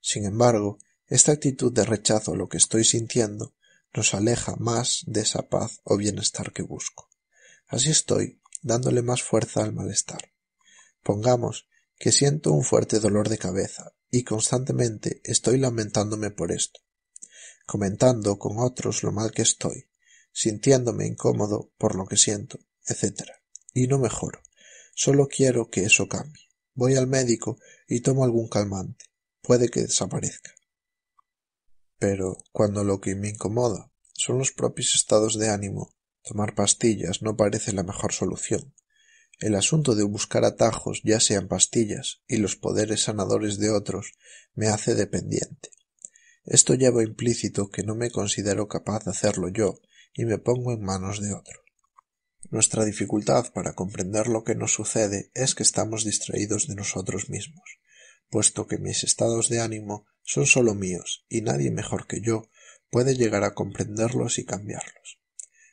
Speaker 1: Sin embargo, esta actitud de rechazo a lo que estoy sintiendo nos aleja más de esa paz o bienestar que busco. Así estoy, dándole más fuerza al malestar. Pongamos que siento un fuerte dolor de cabeza y constantemente estoy lamentándome por esto, comentando con otros lo mal que estoy, sintiéndome incómodo por lo que siento, etc. Y no mejoro. Solo quiero que eso cambie. Voy al médico y tomo algún calmante. Puede que desaparezca. Pero cuando lo que me incomoda son los propios estados de ánimo, tomar pastillas no parece la mejor solución. El asunto de buscar atajos, ya sean pastillas y los poderes sanadores de otros, me hace dependiente. Esto lleva implícito que no me considero capaz de hacerlo yo y me pongo en manos de otro. Nuestra dificultad para comprender lo que nos sucede es que estamos distraídos de nosotros mismos, puesto que mis estados de ánimo son solo míos y nadie mejor que yo puede llegar a comprenderlos y cambiarlos.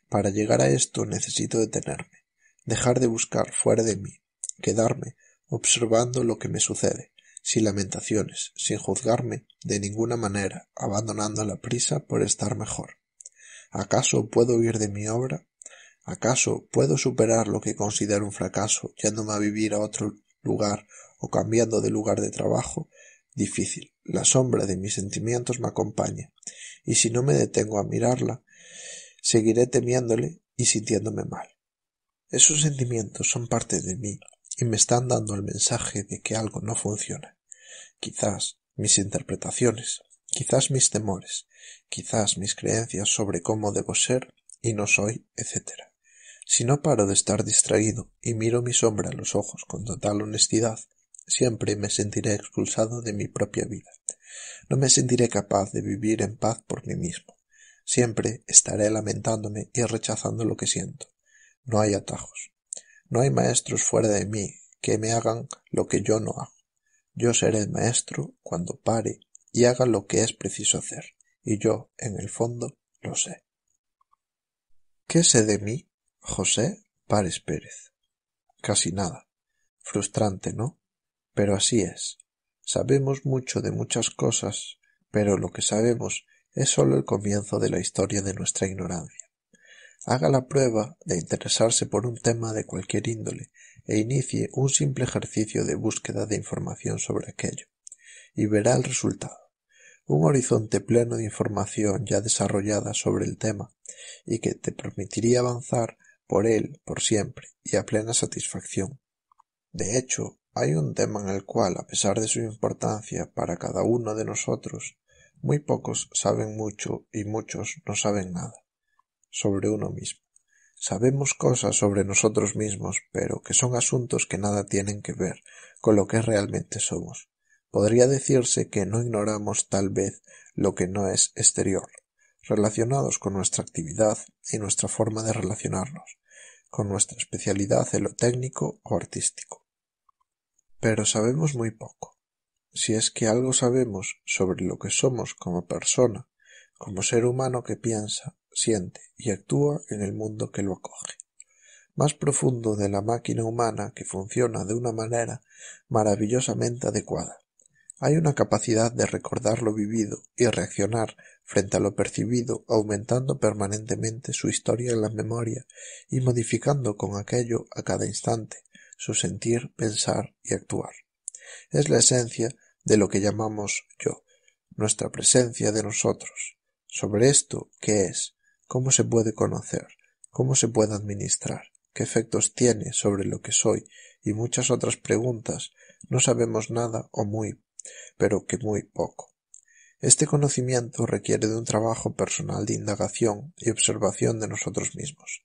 Speaker 1: Para llegar a esto necesito detenerme, dejar de buscar fuera de mí, quedarme observando lo que me sucede, sin lamentaciones, sin juzgarme de ninguna manera, abandonando la prisa por estar mejor. ¿Acaso puedo huir de mi obra? ¿Acaso puedo superar lo que considero un fracaso yéndome a vivir a otro lugar o cambiando de lugar de trabajo? Difícil. La sombra de mis sentimientos me acompaña, y si no me detengo a mirarla, seguiré temiéndole y sintiéndome mal. Esos sentimientos son parte de mí y me están dando el mensaje de que algo no funciona. Quizás mis interpretaciones, quizás mis temores, quizás mis creencias sobre cómo debo ser y no soy, etc. Si no paro de estar distraído y miro mi sombra a los ojos con total honestidad, siempre me sentiré expulsado de mi propia vida. No me sentiré capaz de vivir en paz por mí mismo. Siempre estaré lamentándome y rechazando lo que siento. No hay atajos. No hay maestros fuera de mí que me hagan lo que yo no hago. Yo seré maestro cuando pare y haga lo que es preciso hacer, y yo, en el fondo, lo sé. ¿Qué sé de mí, José Párez Pérez? Casi nada. Frustrante, ¿no? Pero así es. Sabemos mucho de muchas cosas, pero lo que sabemos es sólo el comienzo de la historia de nuestra ignorancia. Haga la prueba de interesarse por un tema de cualquier índole e inicie un simple ejercicio de búsqueda de información sobre aquello, y verá el resultado. Un horizonte pleno de información ya desarrollada sobre el tema y que te permitiría avanzar por él por siempre y a plena satisfacción. De hecho, hay un tema en el cual, a pesar de su importancia para cada uno de nosotros, muy pocos saben mucho y muchos no saben nada sobre uno mismo. Sabemos cosas sobre nosotros mismos, pero que son asuntos que nada tienen que ver con lo que realmente somos. Podría decirse que no ignoramos tal vez lo que no es exterior, relacionados con nuestra actividad y nuestra forma de relacionarnos, con nuestra especialidad en lo técnico o artístico. Pero sabemos muy poco. Si es que algo sabemos sobre lo que somos como persona, como ser humano que piensa, siente y actúa en el mundo que lo acoge. Más profundo de la máquina humana que funciona de una manera maravillosamente adecuada. Hay una capacidad de recordar lo vivido y reaccionar frente a lo percibido, aumentando permanentemente su historia en la memoria y modificando con aquello a cada instante su sentir, pensar y actuar. Es la esencia de lo que llamamos yo, nuestra presencia de nosotros. Sobre esto, qué es cómo se puede conocer, cómo se puede administrar, qué efectos tiene sobre lo que soy y muchas otras preguntas, no sabemos nada o muy, pero que muy poco. Este conocimiento requiere de un trabajo personal de indagación y observación de nosotros mismos,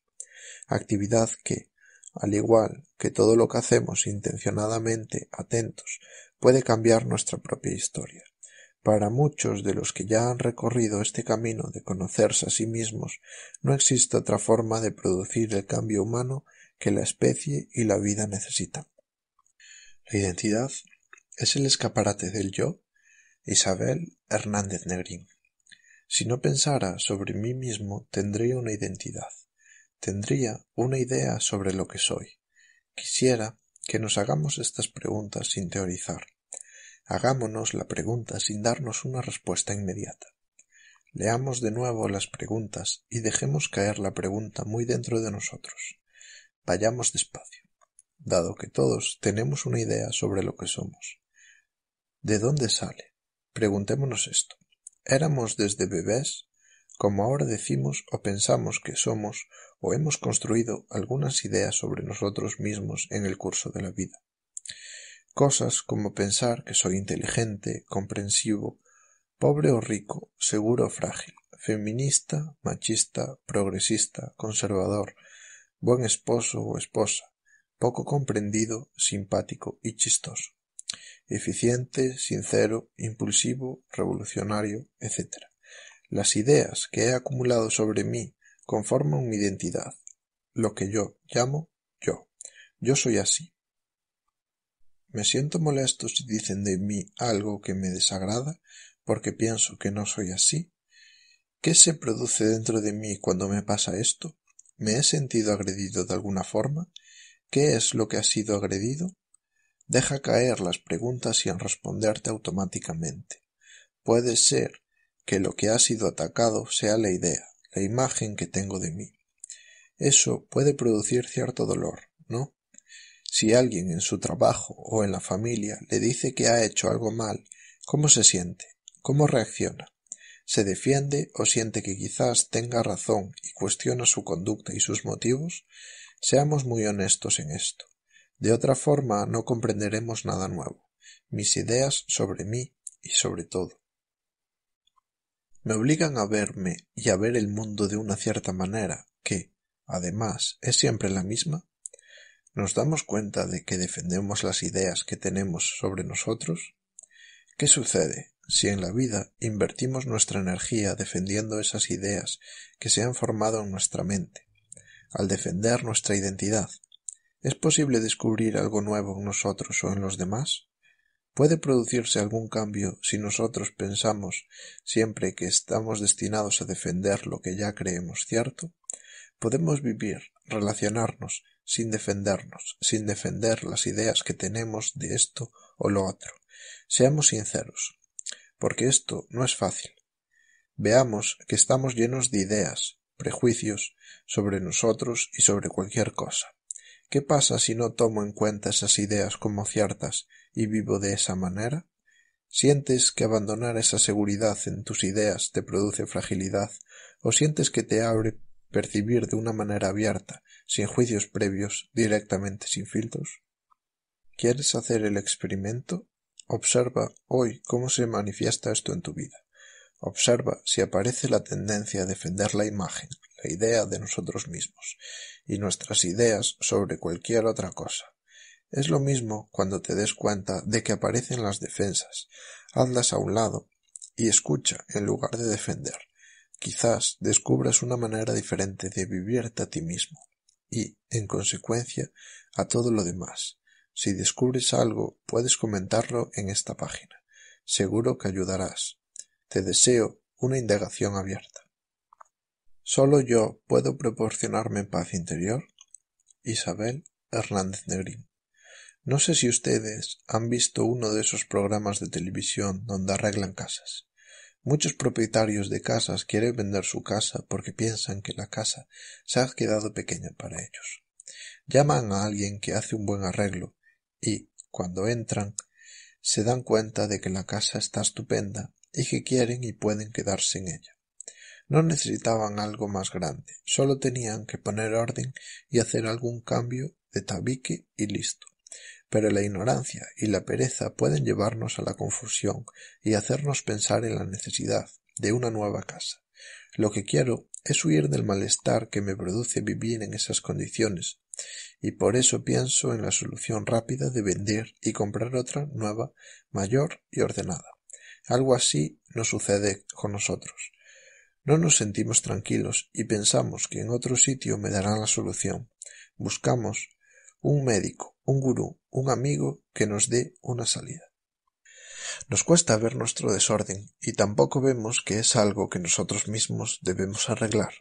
Speaker 1: actividad que, al igual que todo lo que hacemos intencionadamente atentos, puede cambiar nuestra propia historia. Para muchos de los que ya han recorrido este camino de conocerse a sí mismos, no existe otra forma de producir el cambio humano que la especie y la vida necesitan. La identidad es el escaparate del yo. Isabel Hernández Negrín. Si no pensara sobre mí mismo, tendría una identidad, tendría una idea sobre lo que soy. Quisiera que nos hagamos estas preguntas sin teorizar, Hagámonos la pregunta sin darnos una respuesta inmediata. Leamos de nuevo las preguntas y dejemos caer la pregunta muy dentro de nosotros. Vayamos despacio, dado que todos tenemos una idea sobre lo que somos. ¿De dónde sale? Preguntémonos esto. ¿Éramos desde bebés, como ahora decimos o pensamos que somos, o hemos construido algunas ideas sobre nosotros mismos en el curso de la vida? Cosas como pensar que soy inteligente, comprensivo, pobre o rico, seguro o frágil, feminista, machista, progresista, conservador, buen esposo o esposa, poco comprendido, simpático y chistoso, eficiente, sincero, impulsivo, revolucionario, etc. Las ideas que he acumulado sobre mí conforman mi identidad, lo que yo llamo yo. Yo soy así, me siento molesto si dicen de mí algo que me desagrada, porque pienso que no soy así. ¿Qué se produce dentro de mí cuando me pasa esto? ¿Me he sentido agredido de alguna forma? ¿Qué es lo que ha sido agredido? Deja caer las preguntas sin responderte automáticamente. Puede ser que lo que ha sido atacado sea la idea, la imagen que tengo de mí. Eso puede producir cierto dolor, ¿no? Si alguien en su trabajo o en la familia le dice que ha hecho algo mal, ¿cómo se siente? ¿Cómo reacciona? ¿Se defiende o siente que quizás tenga razón y cuestiona su conducta y sus motivos? Seamos muy honestos en esto. De otra forma no comprenderemos nada nuevo, mis ideas sobre mí y sobre todo. Me obligan a verme y a ver el mundo de una cierta manera que, además, es siempre la misma ¿Nos damos cuenta de que defendemos las ideas que tenemos sobre nosotros? ¿Qué sucede si en la vida invertimos nuestra energía defendiendo esas ideas que se han formado en nuestra mente? Al defender nuestra identidad, ¿es posible descubrir algo nuevo en nosotros o en los demás? ¿Puede producirse algún cambio si nosotros pensamos siempre que estamos destinados a defender lo que ya creemos cierto? ¿Podemos vivir, relacionarnos sin defendernos, sin defender las ideas que tenemos de esto o lo otro. Seamos sinceros, porque esto no es fácil. Veamos que estamos llenos de ideas, prejuicios, sobre nosotros y sobre cualquier cosa. ¿Qué pasa si no tomo en cuenta esas ideas como ciertas y vivo de esa manera? ¿Sientes que abandonar esa seguridad en tus ideas te produce fragilidad o sientes que te abre percibir de una manera abierta sin juicios previos, directamente, sin filtros. ¿Quieres hacer el experimento? Observa hoy cómo se manifiesta esto en tu vida. Observa si aparece la tendencia a defender la imagen, la idea de nosotros mismos y nuestras ideas sobre cualquier otra cosa. Es lo mismo cuando te des cuenta de que aparecen las defensas. Hazlas a un lado y escucha en lugar de defender. Quizás descubras una manera diferente de vivirte a ti mismo y, en consecuencia, a todo lo demás. Si descubres algo, puedes comentarlo en esta página. Seguro que ayudarás. Te deseo una indagación abierta. Solo yo puedo proporcionarme paz interior. Isabel Hernández Negrín. No sé si ustedes han visto uno de esos programas de televisión donde arreglan casas. Muchos propietarios de casas quieren vender su casa porque piensan que la casa se ha quedado pequeña para ellos. Llaman a alguien que hace un buen arreglo y, cuando entran, se dan cuenta de que la casa está estupenda y que quieren y pueden quedarse en ella. No necesitaban algo más grande, solo tenían que poner orden y hacer algún cambio de tabique y listo pero la ignorancia y la pereza pueden llevarnos a la confusión y hacernos pensar en la necesidad de una nueva casa. Lo que quiero es huir del malestar que me produce vivir en esas condiciones, y por eso pienso en la solución rápida de vender y comprar otra nueva, mayor y ordenada. Algo así nos sucede con nosotros. No nos sentimos tranquilos y pensamos que en otro sitio me darán la solución. Buscamos un médico, un gurú, un amigo que nos dé una salida. Nos cuesta ver nuestro desorden y tampoco vemos que es algo que nosotros mismos debemos arreglar.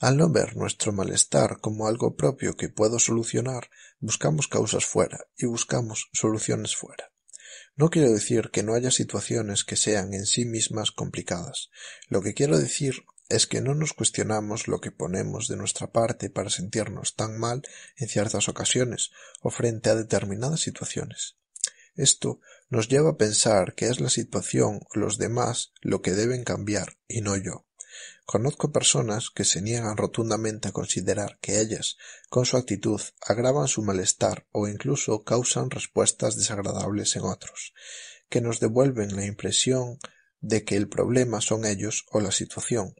Speaker 1: Al no ver nuestro malestar como algo propio que puedo solucionar, buscamos causas fuera y buscamos soluciones fuera. No quiero decir que no haya situaciones que sean en sí mismas complicadas. Lo que quiero decir es que no nos cuestionamos lo que ponemos de nuestra parte para sentirnos tan mal en ciertas ocasiones o frente a determinadas situaciones. Esto nos lleva a pensar que es la situación o los demás lo que deben cambiar y no yo. Conozco personas que se niegan rotundamente a considerar que ellas, con su actitud, agravan su malestar o incluso causan respuestas desagradables en otros, que nos devuelven la impresión de que el problema son ellos o la situación,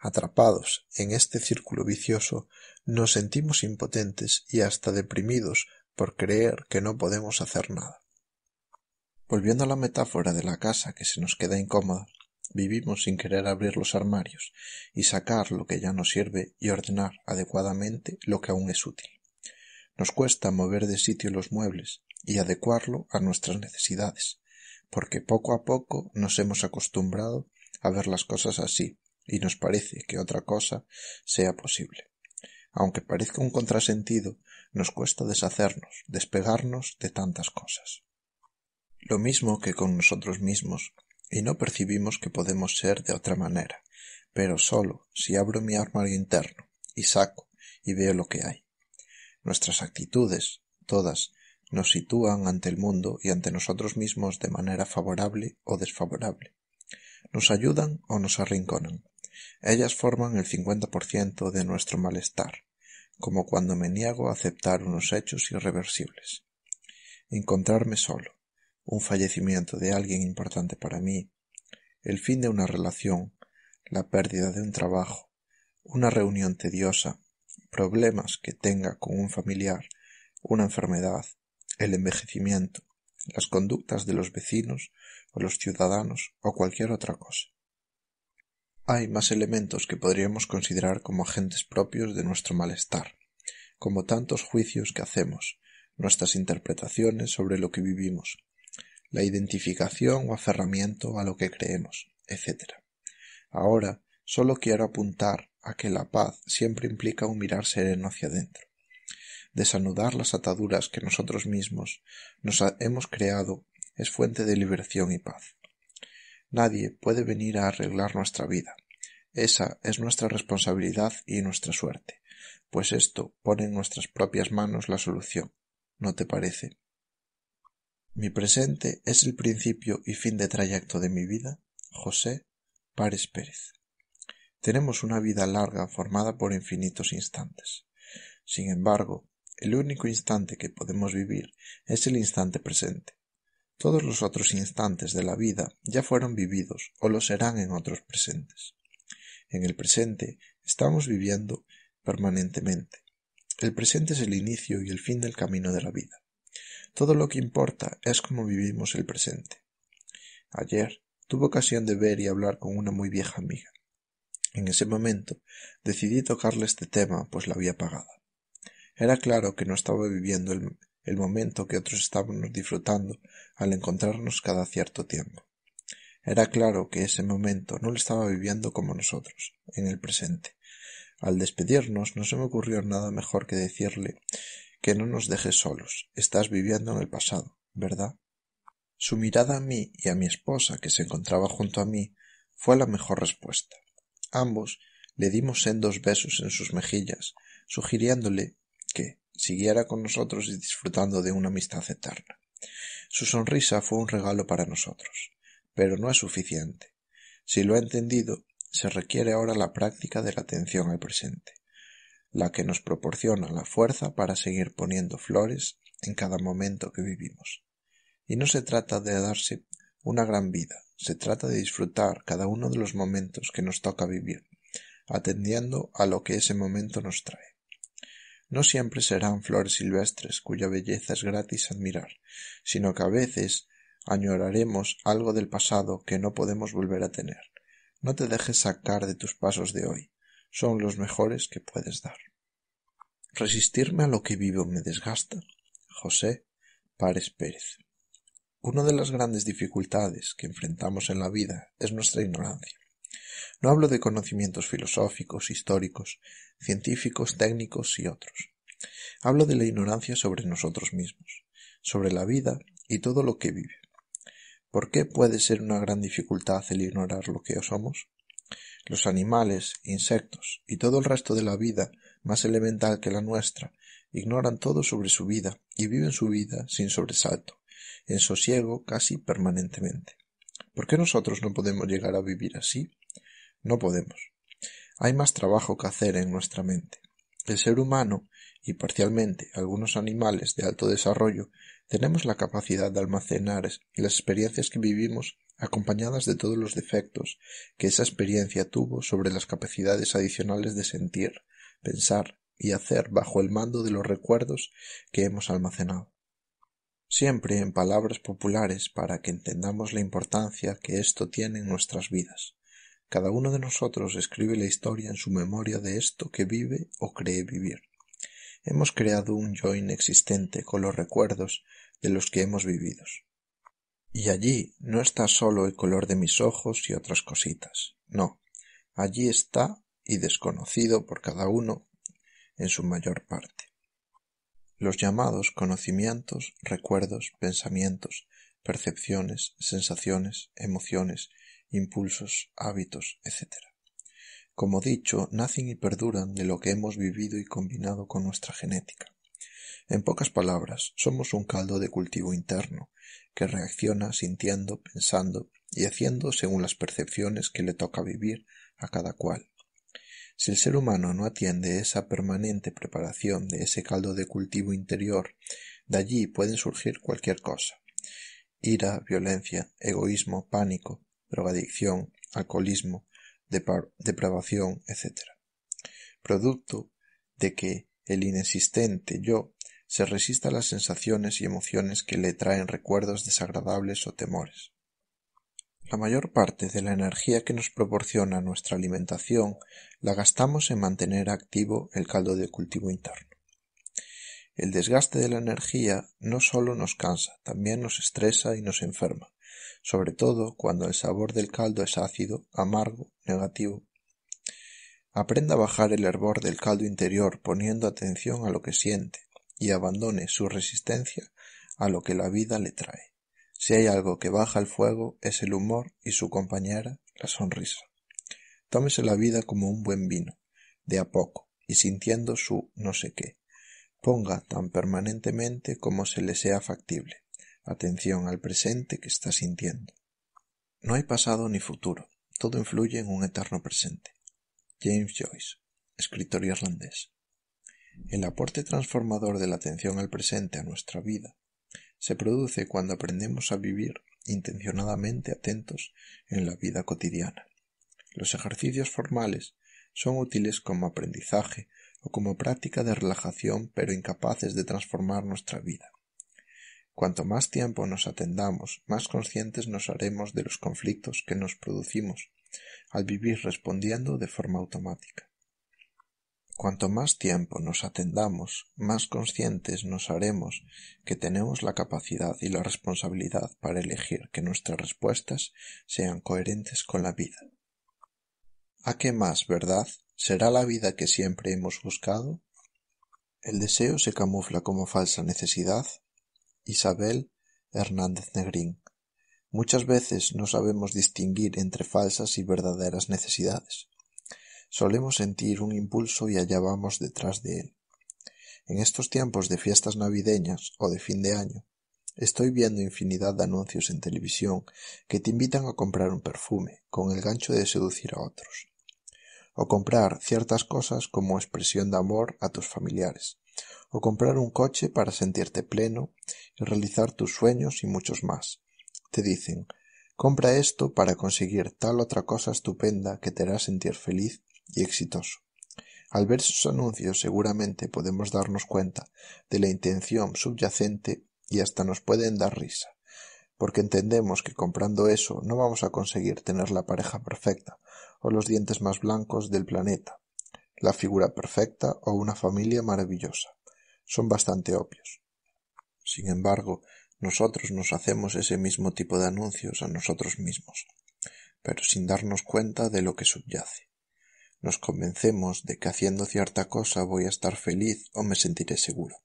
Speaker 1: Atrapados en este círculo vicioso, nos sentimos impotentes y hasta deprimidos por creer que no podemos hacer nada. Volviendo a la metáfora de la casa que se nos queda incómoda, vivimos sin querer abrir los armarios y sacar lo que ya no sirve y ordenar adecuadamente lo que aún es útil. Nos cuesta mover de sitio los muebles y adecuarlo a nuestras necesidades, porque poco a poco nos hemos acostumbrado a ver las cosas así y nos parece que otra cosa sea posible. Aunque parezca un contrasentido, nos cuesta deshacernos, despegarnos de tantas cosas. Lo mismo que con nosotros mismos, y no percibimos que podemos ser de otra manera, pero solo si abro mi armario interno y saco y veo lo que hay. Nuestras actitudes, todas, nos sitúan ante el mundo y ante nosotros mismos de manera favorable o desfavorable, nos ayudan o nos arrinconan. Ellas forman el 50% de nuestro malestar, como cuando me niego a aceptar unos hechos irreversibles. Encontrarme solo, un fallecimiento de alguien importante para mí, el fin de una relación, la pérdida de un trabajo, una reunión tediosa, problemas que tenga con un familiar, una enfermedad, el envejecimiento, las conductas de los vecinos o los ciudadanos o cualquier otra cosa. Hay más elementos que podríamos considerar como agentes propios de nuestro malestar, como tantos juicios que hacemos, nuestras interpretaciones sobre lo que vivimos, la identificación o aferramiento a lo que creemos, etc. Ahora, solo quiero apuntar a que la paz siempre implica un mirar sereno hacia adentro, desanudar las ataduras que nosotros mismos nos hemos creado es fuente de liberación y paz. Nadie puede venir a arreglar nuestra vida. Esa es nuestra responsabilidad y nuestra suerte, pues esto pone en nuestras propias manos la solución. ¿No te parece? Mi presente es el principio y fin de trayecto de mi vida. José Párez Pérez. Tenemos una vida larga formada por infinitos instantes. Sin embargo, el único instante que podemos vivir es el instante presente. Todos los otros instantes de la vida ya fueron vividos o lo serán en otros presentes. En el presente estamos viviendo permanentemente. El presente es el inicio y el fin del camino de la vida. Todo lo que importa es cómo vivimos el presente. Ayer tuve ocasión de ver y hablar con una muy vieja amiga. En ese momento decidí tocarle este tema, pues la había pagada. Era claro que no estaba viviendo el, el momento que otros estábamos disfrutando al encontrarnos cada cierto tiempo. Era claro que ese momento no lo estaba viviendo como nosotros, en el presente. Al despedirnos no se me ocurrió nada mejor que decirle que no nos dejes solos, estás viviendo en el pasado, ¿verdad? Su mirada a mí y a mi esposa, que se encontraba junto a mí, fue la mejor respuesta. Ambos le dimos sendos besos en sus mejillas, sugiriéndole que, siguiera con nosotros y disfrutando de una amistad eterna. Su sonrisa fue un regalo para nosotros, pero no es suficiente. Si lo ha entendido, se requiere ahora la práctica de la atención al presente, la que nos proporciona la fuerza para seguir poniendo flores en cada momento que vivimos. Y no se trata de darse una gran vida, se trata de disfrutar cada uno de los momentos que nos toca vivir, atendiendo a lo que ese momento nos trae. No siempre serán flores silvestres cuya belleza es gratis admirar, sino que a veces añoraremos algo del pasado que no podemos volver a tener. No te dejes sacar de tus pasos de hoy, son los mejores que puedes dar. Resistirme a lo que vivo me desgasta. José Párez Pérez. Una de las grandes dificultades que enfrentamos en la vida es nuestra ignorancia. No hablo de conocimientos filosóficos, históricos, científicos, técnicos y otros. Hablo de la ignorancia sobre nosotros mismos, sobre la vida y todo lo que vive. ¿Por qué puede ser una gran dificultad el ignorar lo que somos? Los animales, insectos y todo el resto de la vida más elemental que la nuestra ignoran todo sobre su vida y viven su vida sin sobresalto, en sosiego casi permanentemente. ¿Por qué nosotros no podemos llegar a vivir así? No podemos. Hay más trabajo que hacer en nuestra mente. El ser humano, y parcialmente algunos animales de alto desarrollo, tenemos la capacidad de almacenar las experiencias que vivimos acompañadas de todos los defectos que esa experiencia tuvo sobre las capacidades adicionales de sentir, pensar y hacer bajo el mando de los recuerdos que hemos almacenado. Siempre en palabras populares para que entendamos la importancia que esto tiene en nuestras vidas. Cada uno de nosotros escribe la historia en su memoria de esto que vive o cree vivir. Hemos creado un yo inexistente con los recuerdos de los que hemos vivido. Y allí no está solo el color de mis ojos y otras cositas. No, allí está y desconocido por cada uno en su mayor parte. Los llamados conocimientos, recuerdos, pensamientos, percepciones, sensaciones, emociones impulsos, hábitos, etc. Como dicho, nacen y perduran de lo que hemos vivido y combinado con nuestra genética. En pocas palabras, somos un caldo de cultivo interno, que reacciona sintiendo, pensando y haciendo según las percepciones que le toca vivir a cada cual. Si el ser humano no atiende esa permanente preparación de ese caldo de cultivo interior, de allí pueden surgir cualquier cosa. Ira, violencia, egoísmo, pánico, drogadicción, alcoholismo, depravación, etc. Producto de que el inexistente yo se resista a las sensaciones y emociones que le traen recuerdos desagradables o temores. La mayor parte de la energía que nos proporciona nuestra alimentación la gastamos en mantener activo el caldo de cultivo interno. El desgaste de la energía no solo nos cansa, también nos estresa y nos enferma sobre todo cuando el sabor del caldo es ácido, amargo, negativo. Aprenda a bajar el hervor del caldo interior poniendo atención a lo que siente y abandone su resistencia a lo que la vida le trae. Si hay algo que baja el fuego es el humor y su compañera la sonrisa. Tómese la vida como un buen vino, de a poco y sintiendo su no sé qué. Ponga tan permanentemente como se le sea factible atención al presente que está sintiendo. No hay pasado ni futuro, todo influye en un eterno presente. James Joyce, escritor irlandés. El aporte transformador de la atención al presente a nuestra vida se produce cuando aprendemos a vivir intencionadamente atentos en la vida cotidiana. Los ejercicios formales son útiles como aprendizaje o como práctica de relajación, pero incapaces de transformar nuestra vida. Cuanto más tiempo nos atendamos, más conscientes nos haremos de los conflictos que nos producimos al vivir respondiendo de forma automática. Cuanto más tiempo nos atendamos, más conscientes nos haremos que tenemos la capacidad y la responsabilidad para elegir que nuestras respuestas sean coherentes con la vida. ¿A qué más, verdad? ¿Será la vida que siempre hemos buscado? El deseo se camufla como falsa necesidad Isabel Hernández Negrín. Muchas veces no sabemos distinguir entre falsas y verdaderas necesidades. Solemos sentir un impulso y allá vamos detrás de él. En estos tiempos de fiestas navideñas o de fin de año, estoy viendo infinidad de anuncios en televisión que te invitan a comprar un perfume, con el gancho de seducir a otros, o comprar ciertas cosas como expresión de amor a tus familiares, o comprar un coche para sentirte pleno y realizar tus sueños y muchos más. Te dicen, compra esto para conseguir tal otra cosa estupenda que te hará sentir feliz y exitoso. Al ver sus anuncios seguramente podemos darnos cuenta de la intención subyacente y hasta nos pueden dar risa, porque entendemos que comprando eso no vamos a conseguir tener la pareja perfecta o los dientes más blancos del planeta, la figura perfecta o una familia maravillosa son bastante obvios. Sin embargo, nosotros nos hacemos ese mismo tipo de anuncios a nosotros mismos, pero sin darnos cuenta de lo que subyace. Nos convencemos de que haciendo cierta cosa voy a estar feliz o me sentiré seguro.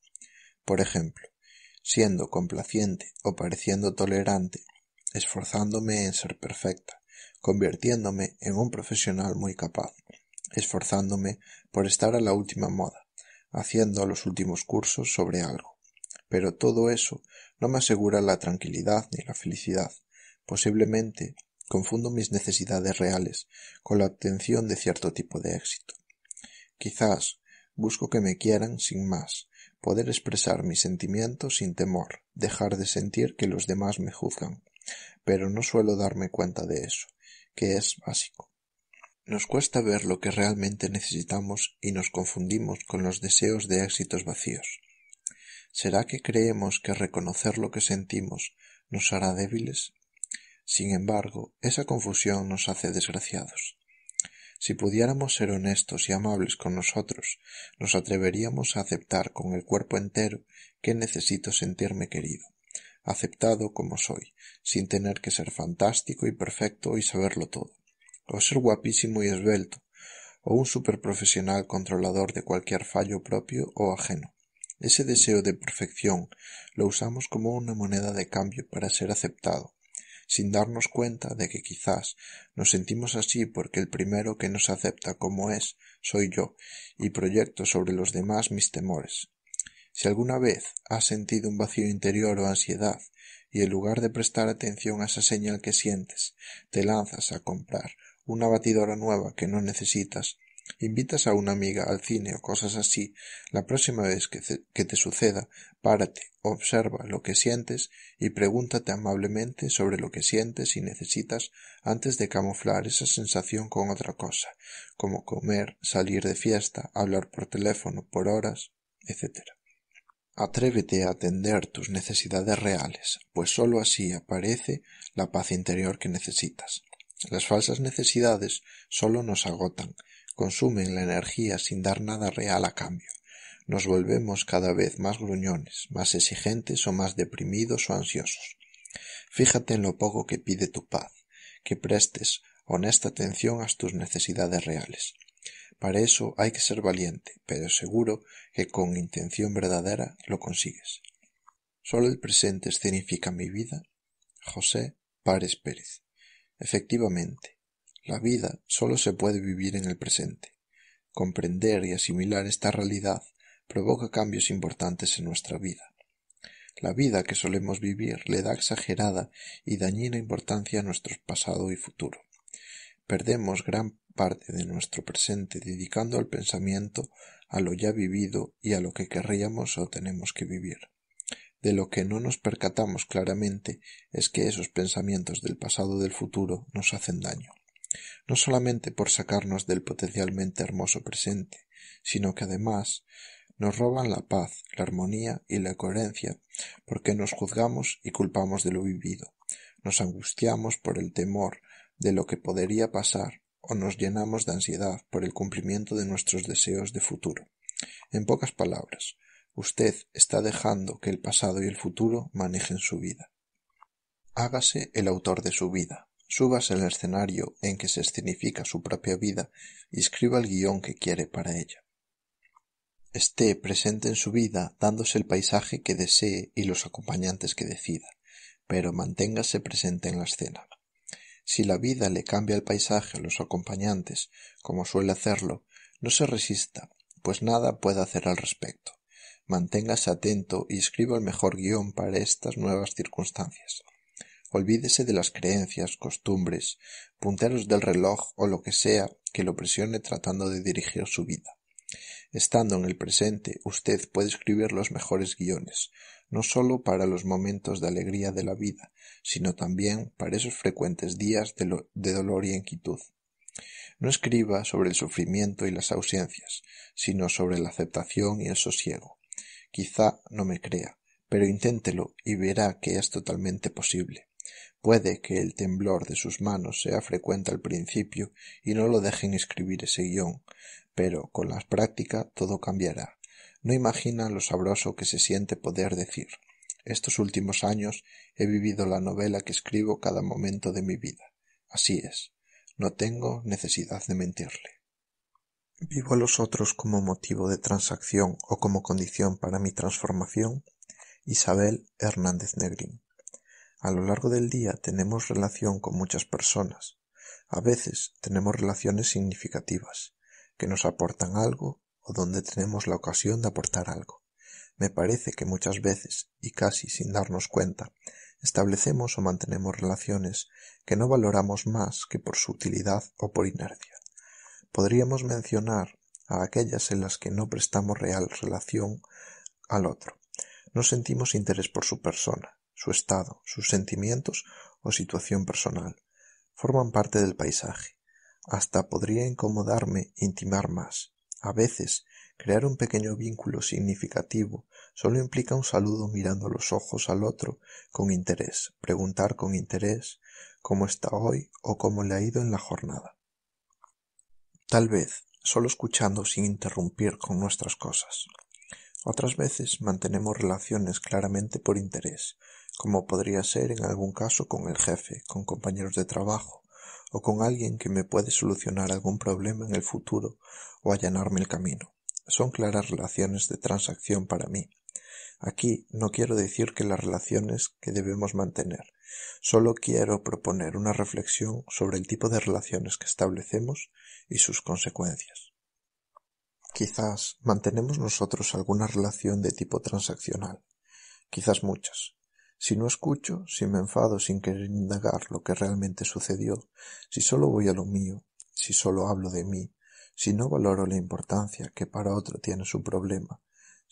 Speaker 1: Por ejemplo, siendo complaciente o pareciendo tolerante, esforzándome en ser perfecta, convirtiéndome en un profesional muy capaz, esforzándome por estar a la última moda, haciendo los últimos cursos sobre algo. Pero todo eso no me asegura la tranquilidad ni la felicidad. Posiblemente confundo mis necesidades reales con la obtención de cierto tipo de éxito. Quizás busco que me quieran sin más, poder expresar mis sentimientos sin temor, dejar de sentir que los demás me juzgan. Pero no suelo darme cuenta de eso, que es básico. Nos cuesta ver lo que realmente necesitamos y nos confundimos con los deseos de éxitos vacíos. ¿Será que creemos que reconocer lo que sentimos nos hará débiles? Sin embargo, esa confusión nos hace desgraciados. Si pudiéramos ser honestos y amables con nosotros, nos atreveríamos a aceptar con el cuerpo entero que necesito sentirme querido, aceptado como soy, sin tener que ser fantástico y perfecto y saberlo todo o ser guapísimo y esbelto, o un superprofesional controlador de cualquier fallo propio o ajeno. Ese deseo de perfección lo usamos como una moneda de cambio para ser aceptado, sin darnos cuenta de que quizás nos sentimos así porque el primero que nos acepta como es soy yo, y proyecto sobre los demás mis temores. Si alguna vez has sentido un vacío interior o ansiedad, y en lugar de prestar atención a esa señal que sientes, te lanzas a comprar una batidora nueva que no necesitas, invitas a una amiga al cine o cosas así, la próxima vez que, te suceda, párate, observa lo que sientes y pregúntate amablemente sobre lo que sientes y necesitas antes de camuflar esa sensación con otra cosa, como comer, salir de fiesta, hablar por teléfono por horas, etc. Atrévete a atender tus necesidades reales, pues sólo así aparece la paz interior que necesitas. Las falsas necesidades solo nos agotan, consumen la energía sin dar nada real a cambio. Nos volvemos cada vez más gruñones, más exigentes o más deprimidos o ansiosos. Fíjate en lo poco que pide tu paz, que prestes honesta atención a tus necesidades reales. Para eso hay que ser valiente, pero seguro que con intención verdadera lo consigues. Solo el presente escenifica mi vida. José Párez Pérez. Efectivamente, la vida solo se puede vivir en el presente. Comprender y asimilar esta realidad provoca cambios importantes en nuestra vida. La vida que solemos vivir le da exagerada y dañina importancia a nuestro pasado y futuro. Perdemos gran parte de nuestro presente dedicando al pensamiento a lo ya vivido y a lo que querríamos o tenemos que vivir. De lo que no nos percatamos claramente es que esos pensamientos del pasado del futuro nos hacen daño, no solamente por sacarnos del potencialmente hermoso presente, sino que además nos roban la paz, la armonía y la coherencia, porque nos juzgamos y culpamos de lo vivido, nos angustiamos por el temor de lo que podría pasar o nos llenamos de ansiedad por el cumplimiento de nuestros deseos de futuro. En pocas palabras, Usted está dejando que el pasado y el futuro manejen su vida. Hágase el autor de su vida, súbase al escenario en que se escenifica su propia vida y escriba el guión que quiere para ella. Esté presente en su vida dándose el paisaje que desee y los acompañantes que decida, pero manténgase presente en la escena. Si la vida le cambia el paisaje a los acompañantes, como suele hacerlo, no se resista, pues nada puede hacer al respecto. Manténgase atento y escriba el mejor guión para estas nuevas circunstancias. Olvídese de las creencias, costumbres, punteros del reloj o lo que sea que lo presione tratando de dirigir su vida. Estando en el presente, usted puede escribir los mejores guiones, no sólo para los momentos de alegría de la vida, sino también para esos frecuentes días de, de, dolor y inquietud. No escriba sobre el sufrimiento y las ausencias, sino sobre la aceptación y el sosiego, Quizá no me crea, pero inténtelo y verá que es totalmente posible. Puede que el temblor de sus manos sea frecuente al principio y no lo dejen escribir ese guión, pero con la práctica todo cambiará. No imagina lo sabroso que se siente poder decir. Estos últimos años he vivido la novela que escribo cada momento de mi vida. Así es. No tengo necesidad de mentirle vivo a los otros como motivo de transacción o como condición para mi transformación, Isabel Hernández Negrín. A lo largo del día tenemos relación con muchas personas. A veces tenemos relaciones significativas, que nos aportan algo o donde tenemos la ocasión de aportar algo. Me parece que muchas veces, y casi sin darnos cuenta, establecemos o mantenemos relaciones que no valoramos más que por su utilidad o por inercia podríamos mencionar a aquellas en las que no prestamos real relación al otro. No sentimos interés por su persona, su estado, sus sentimientos o situación personal. Forman parte del paisaje. Hasta podría incomodarme intimar más. A veces, crear un pequeño vínculo significativo solo implica un saludo mirando los ojos al otro con interés, preguntar con interés cómo está hoy o cómo le ha ido en la jornada tal vez solo escuchando sin interrumpir con nuestras cosas. Otras veces mantenemos relaciones claramente por interés, como podría ser en algún caso con el jefe, con compañeros de trabajo, o con alguien que me puede solucionar algún problema en el futuro o allanarme el camino. Son claras relaciones de transacción para mí. Aquí no quiero decir que las relaciones que debemos mantener, solo quiero proponer una reflexión sobre el tipo de relaciones que establecemos y sus consecuencias. Quizás mantenemos nosotros alguna relación de tipo transaccional, quizás muchas. Si no escucho, si me enfado sin querer indagar lo que realmente sucedió, si solo voy a lo mío, si solo hablo de mí, si no valoro la importancia que para otro tiene su problema,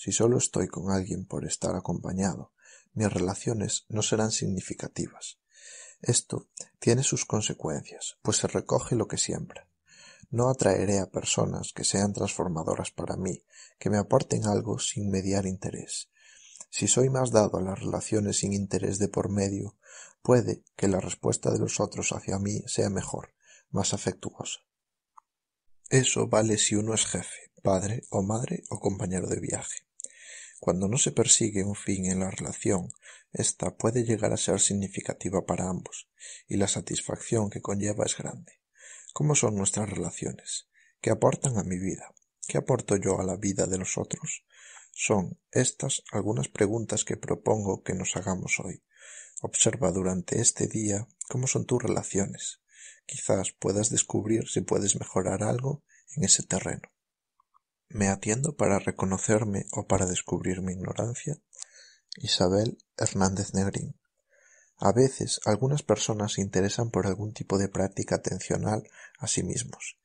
Speaker 1: si solo estoy con alguien por estar acompañado, mis relaciones no serán significativas. Esto tiene sus consecuencias, pues se recoge lo que siembra. No atraeré a personas que sean transformadoras para mí, que me aporten algo sin mediar interés. Si soy más dado a las relaciones sin interés de por medio, puede que la respuesta de los otros hacia mí sea mejor, más afectuosa. Eso vale si uno es jefe, padre o madre o compañero de viaje. Cuando no se persigue un fin en la relación, ésta puede llegar a ser significativa para ambos, y la satisfacción que conlleva es grande. ¿Cómo son nuestras relaciones? ¿Qué aportan a mi vida? ¿Qué aporto yo a la vida de los otros? Son estas algunas preguntas que propongo que nos hagamos hoy. Observa durante este día cómo son tus relaciones. Quizás puedas descubrir si puedes mejorar algo en ese terreno. Me atiendo para reconocerme o para descubrir mi ignorancia. Isabel Hernández Negrín. A veces algunas personas se interesan por algún tipo de práctica atencional a sí mismos.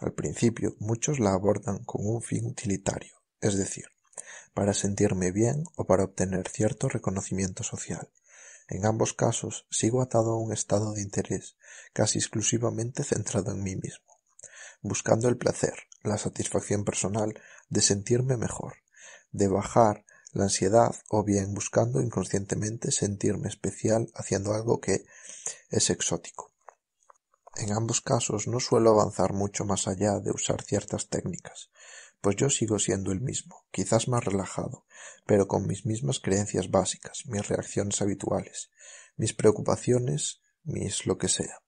Speaker 1: Al principio muchos la abordan con un fin utilitario, es decir, para sentirme bien o para obtener cierto reconocimiento social. En ambos casos sigo atado a un estado de interés casi exclusivamente centrado en mí mismo, buscando el placer, la satisfacción personal de sentirme mejor, de bajar la ansiedad o bien buscando inconscientemente sentirme especial haciendo algo que es exótico. En ambos casos no suelo avanzar mucho más allá de usar ciertas técnicas, pues yo sigo siendo el mismo, quizás más relajado, pero con mis mismas creencias básicas, mis reacciones habituales, mis preocupaciones, mis lo que sea.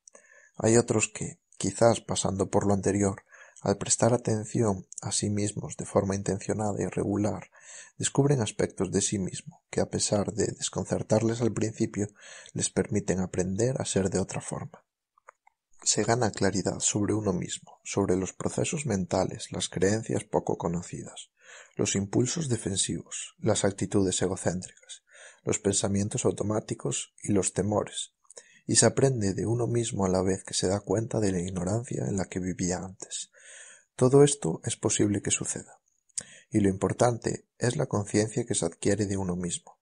Speaker 1: Hay otros que, quizás pasando por lo anterior, al prestar atención a sí mismos de forma intencionada y regular, descubren aspectos de sí mismo que, a pesar de desconcertarles al principio, les permiten aprender a ser de otra forma. Se gana claridad sobre uno mismo, sobre los procesos mentales, las creencias poco conocidas, los impulsos defensivos, las actitudes egocéntricas, los pensamientos automáticos y los temores, y se aprende de uno mismo a la vez que se da cuenta de la ignorancia en la que vivía antes, todo esto es posible que suceda. Y lo importante es la conciencia que se adquiere de uno mismo,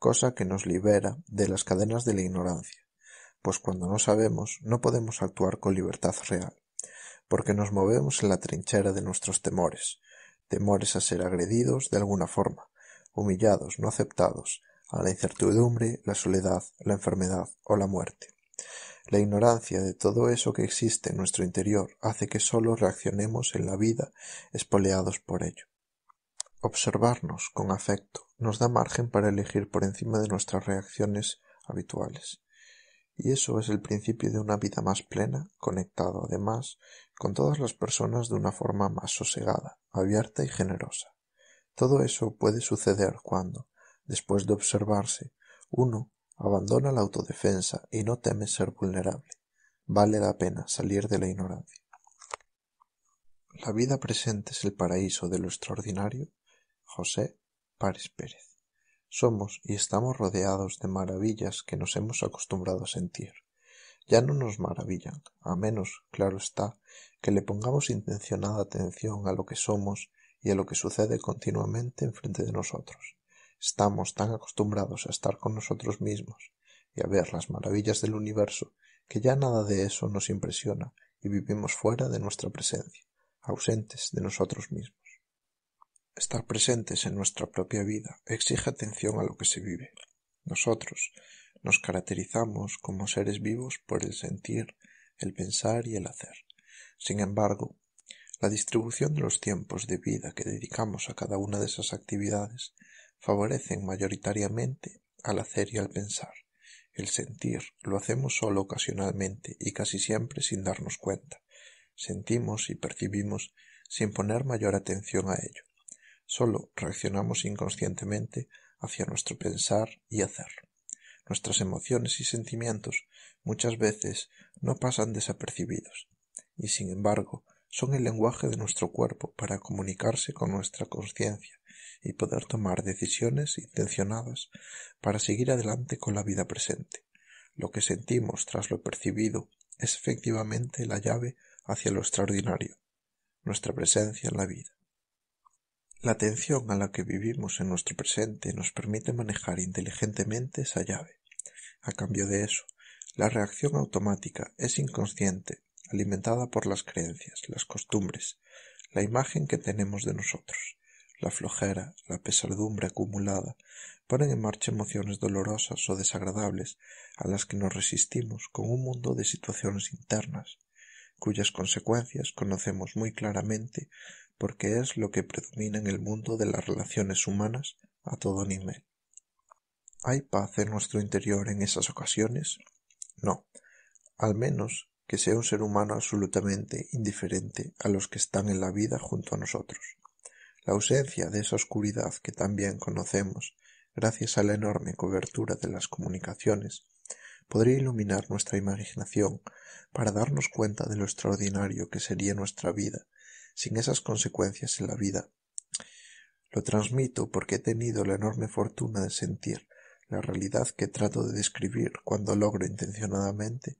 Speaker 1: cosa que nos libera de las cadenas de la ignorancia, pues cuando no sabemos no podemos actuar con libertad real, porque nos movemos en la trinchera de nuestros temores, temores a ser agredidos de alguna forma, humillados, no aceptados, a la incertidumbre, la soledad, la enfermedad o la muerte. La ignorancia de todo eso que existe en nuestro interior hace que sólo reaccionemos en la vida espoleados por ello. Observarnos con afecto nos da margen para elegir por encima de nuestras reacciones habituales. Y eso es el principio de una vida más plena, conectado además con todas las personas de una forma más sosegada, abierta y generosa. Todo eso puede suceder cuando, después de observarse, uno Abandona la autodefensa y no teme ser vulnerable. Vale la pena salir de la ignorancia. La vida presente es el paraíso de lo extraordinario. José Párez Pérez. Somos y estamos rodeados de maravillas que nos hemos acostumbrado a sentir. Ya no nos maravillan, a menos, claro está, que le pongamos intencionada atención a lo que somos y a lo que sucede continuamente enfrente de nosotros. Estamos tan acostumbrados a estar con nosotros mismos y a ver las maravillas del universo que ya nada de eso nos impresiona y vivimos fuera de nuestra presencia, ausentes de nosotros mismos. Estar presentes en nuestra propia vida exige atención a lo que se vive. Nosotros nos caracterizamos como seres vivos por el sentir, el pensar y el hacer. Sin embargo, la distribución de los tiempos de vida que dedicamos a cada una de esas actividades favorecen mayoritariamente al hacer y al pensar. El sentir lo hacemos solo ocasionalmente y casi siempre sin darnos cuenta. Sentimos y percibimos sin poner mayor atención a ello. Solo reaccionamos inconscientemente hacia nuestro pensar y hacer. Nuestras emociones y sentimientos muchas veces no pasan desapercibidos y sin embargo son el lenguaje de nuestro cuerpo para comunicarse con nuestra conciencia y poder tomar decisiones intencionadas para seguir adelante con la vida presente. Lo que sentimos tras lo percibido es efectivamente la llave hacia lo extraordinario, nuestra presencia en la vida. La atención a la que vivimos en nuestro presente nos permite manejar inteligentemente esa llave. A cambio de eso, la reacción automática es inconsciente, alimentada por las creencias, las costumbres, la imagen que tenemos de nosotros, la flojera, la pesadumbre acumulada, ponen en marcha emociones dolorosas o desagradables a las que nos resistimos con un mundo de situaciones internas, cuyas consecuencias conocemos muy claramente porque es lo que predomina en el mundo de las relaciones humanas a todo nivel. ¿Hay paz en nuestro interior en esas ocasiones? No, al menos que sea un ser humano absolutamente indiferente a los que están en la vida junto a nosotros. La ausencia de esa oscuridad que tan bien conocemos, gracias a la enorme cobertura de las comunicaciones, podría iluminar nuestra imaginación para darnos cuenta de lo extraordinario que sería nuestra vida sin esas consecuencias en la vida. Lo transmito porque he tenido la enorme fortuna de sentir la realidad que trato de describir cuando logro intencionadamente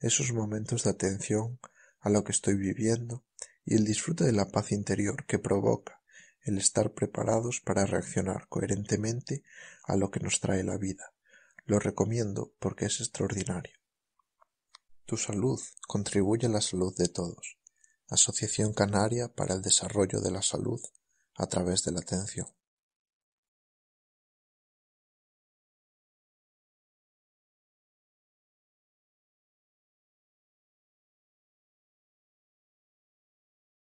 Speaker 1: esos momentos de atención a lo que estoy viviendo y el disfrute de la paz interior que provoca el estar preparados para reaccionar coherentemente a lo que nos trae la vida. Lo recomiendo porque es extraordinario. Tu salud contribuye a la salud de todos. Asociación Canaria para el Desarrollo de la Salud a través de la Atención.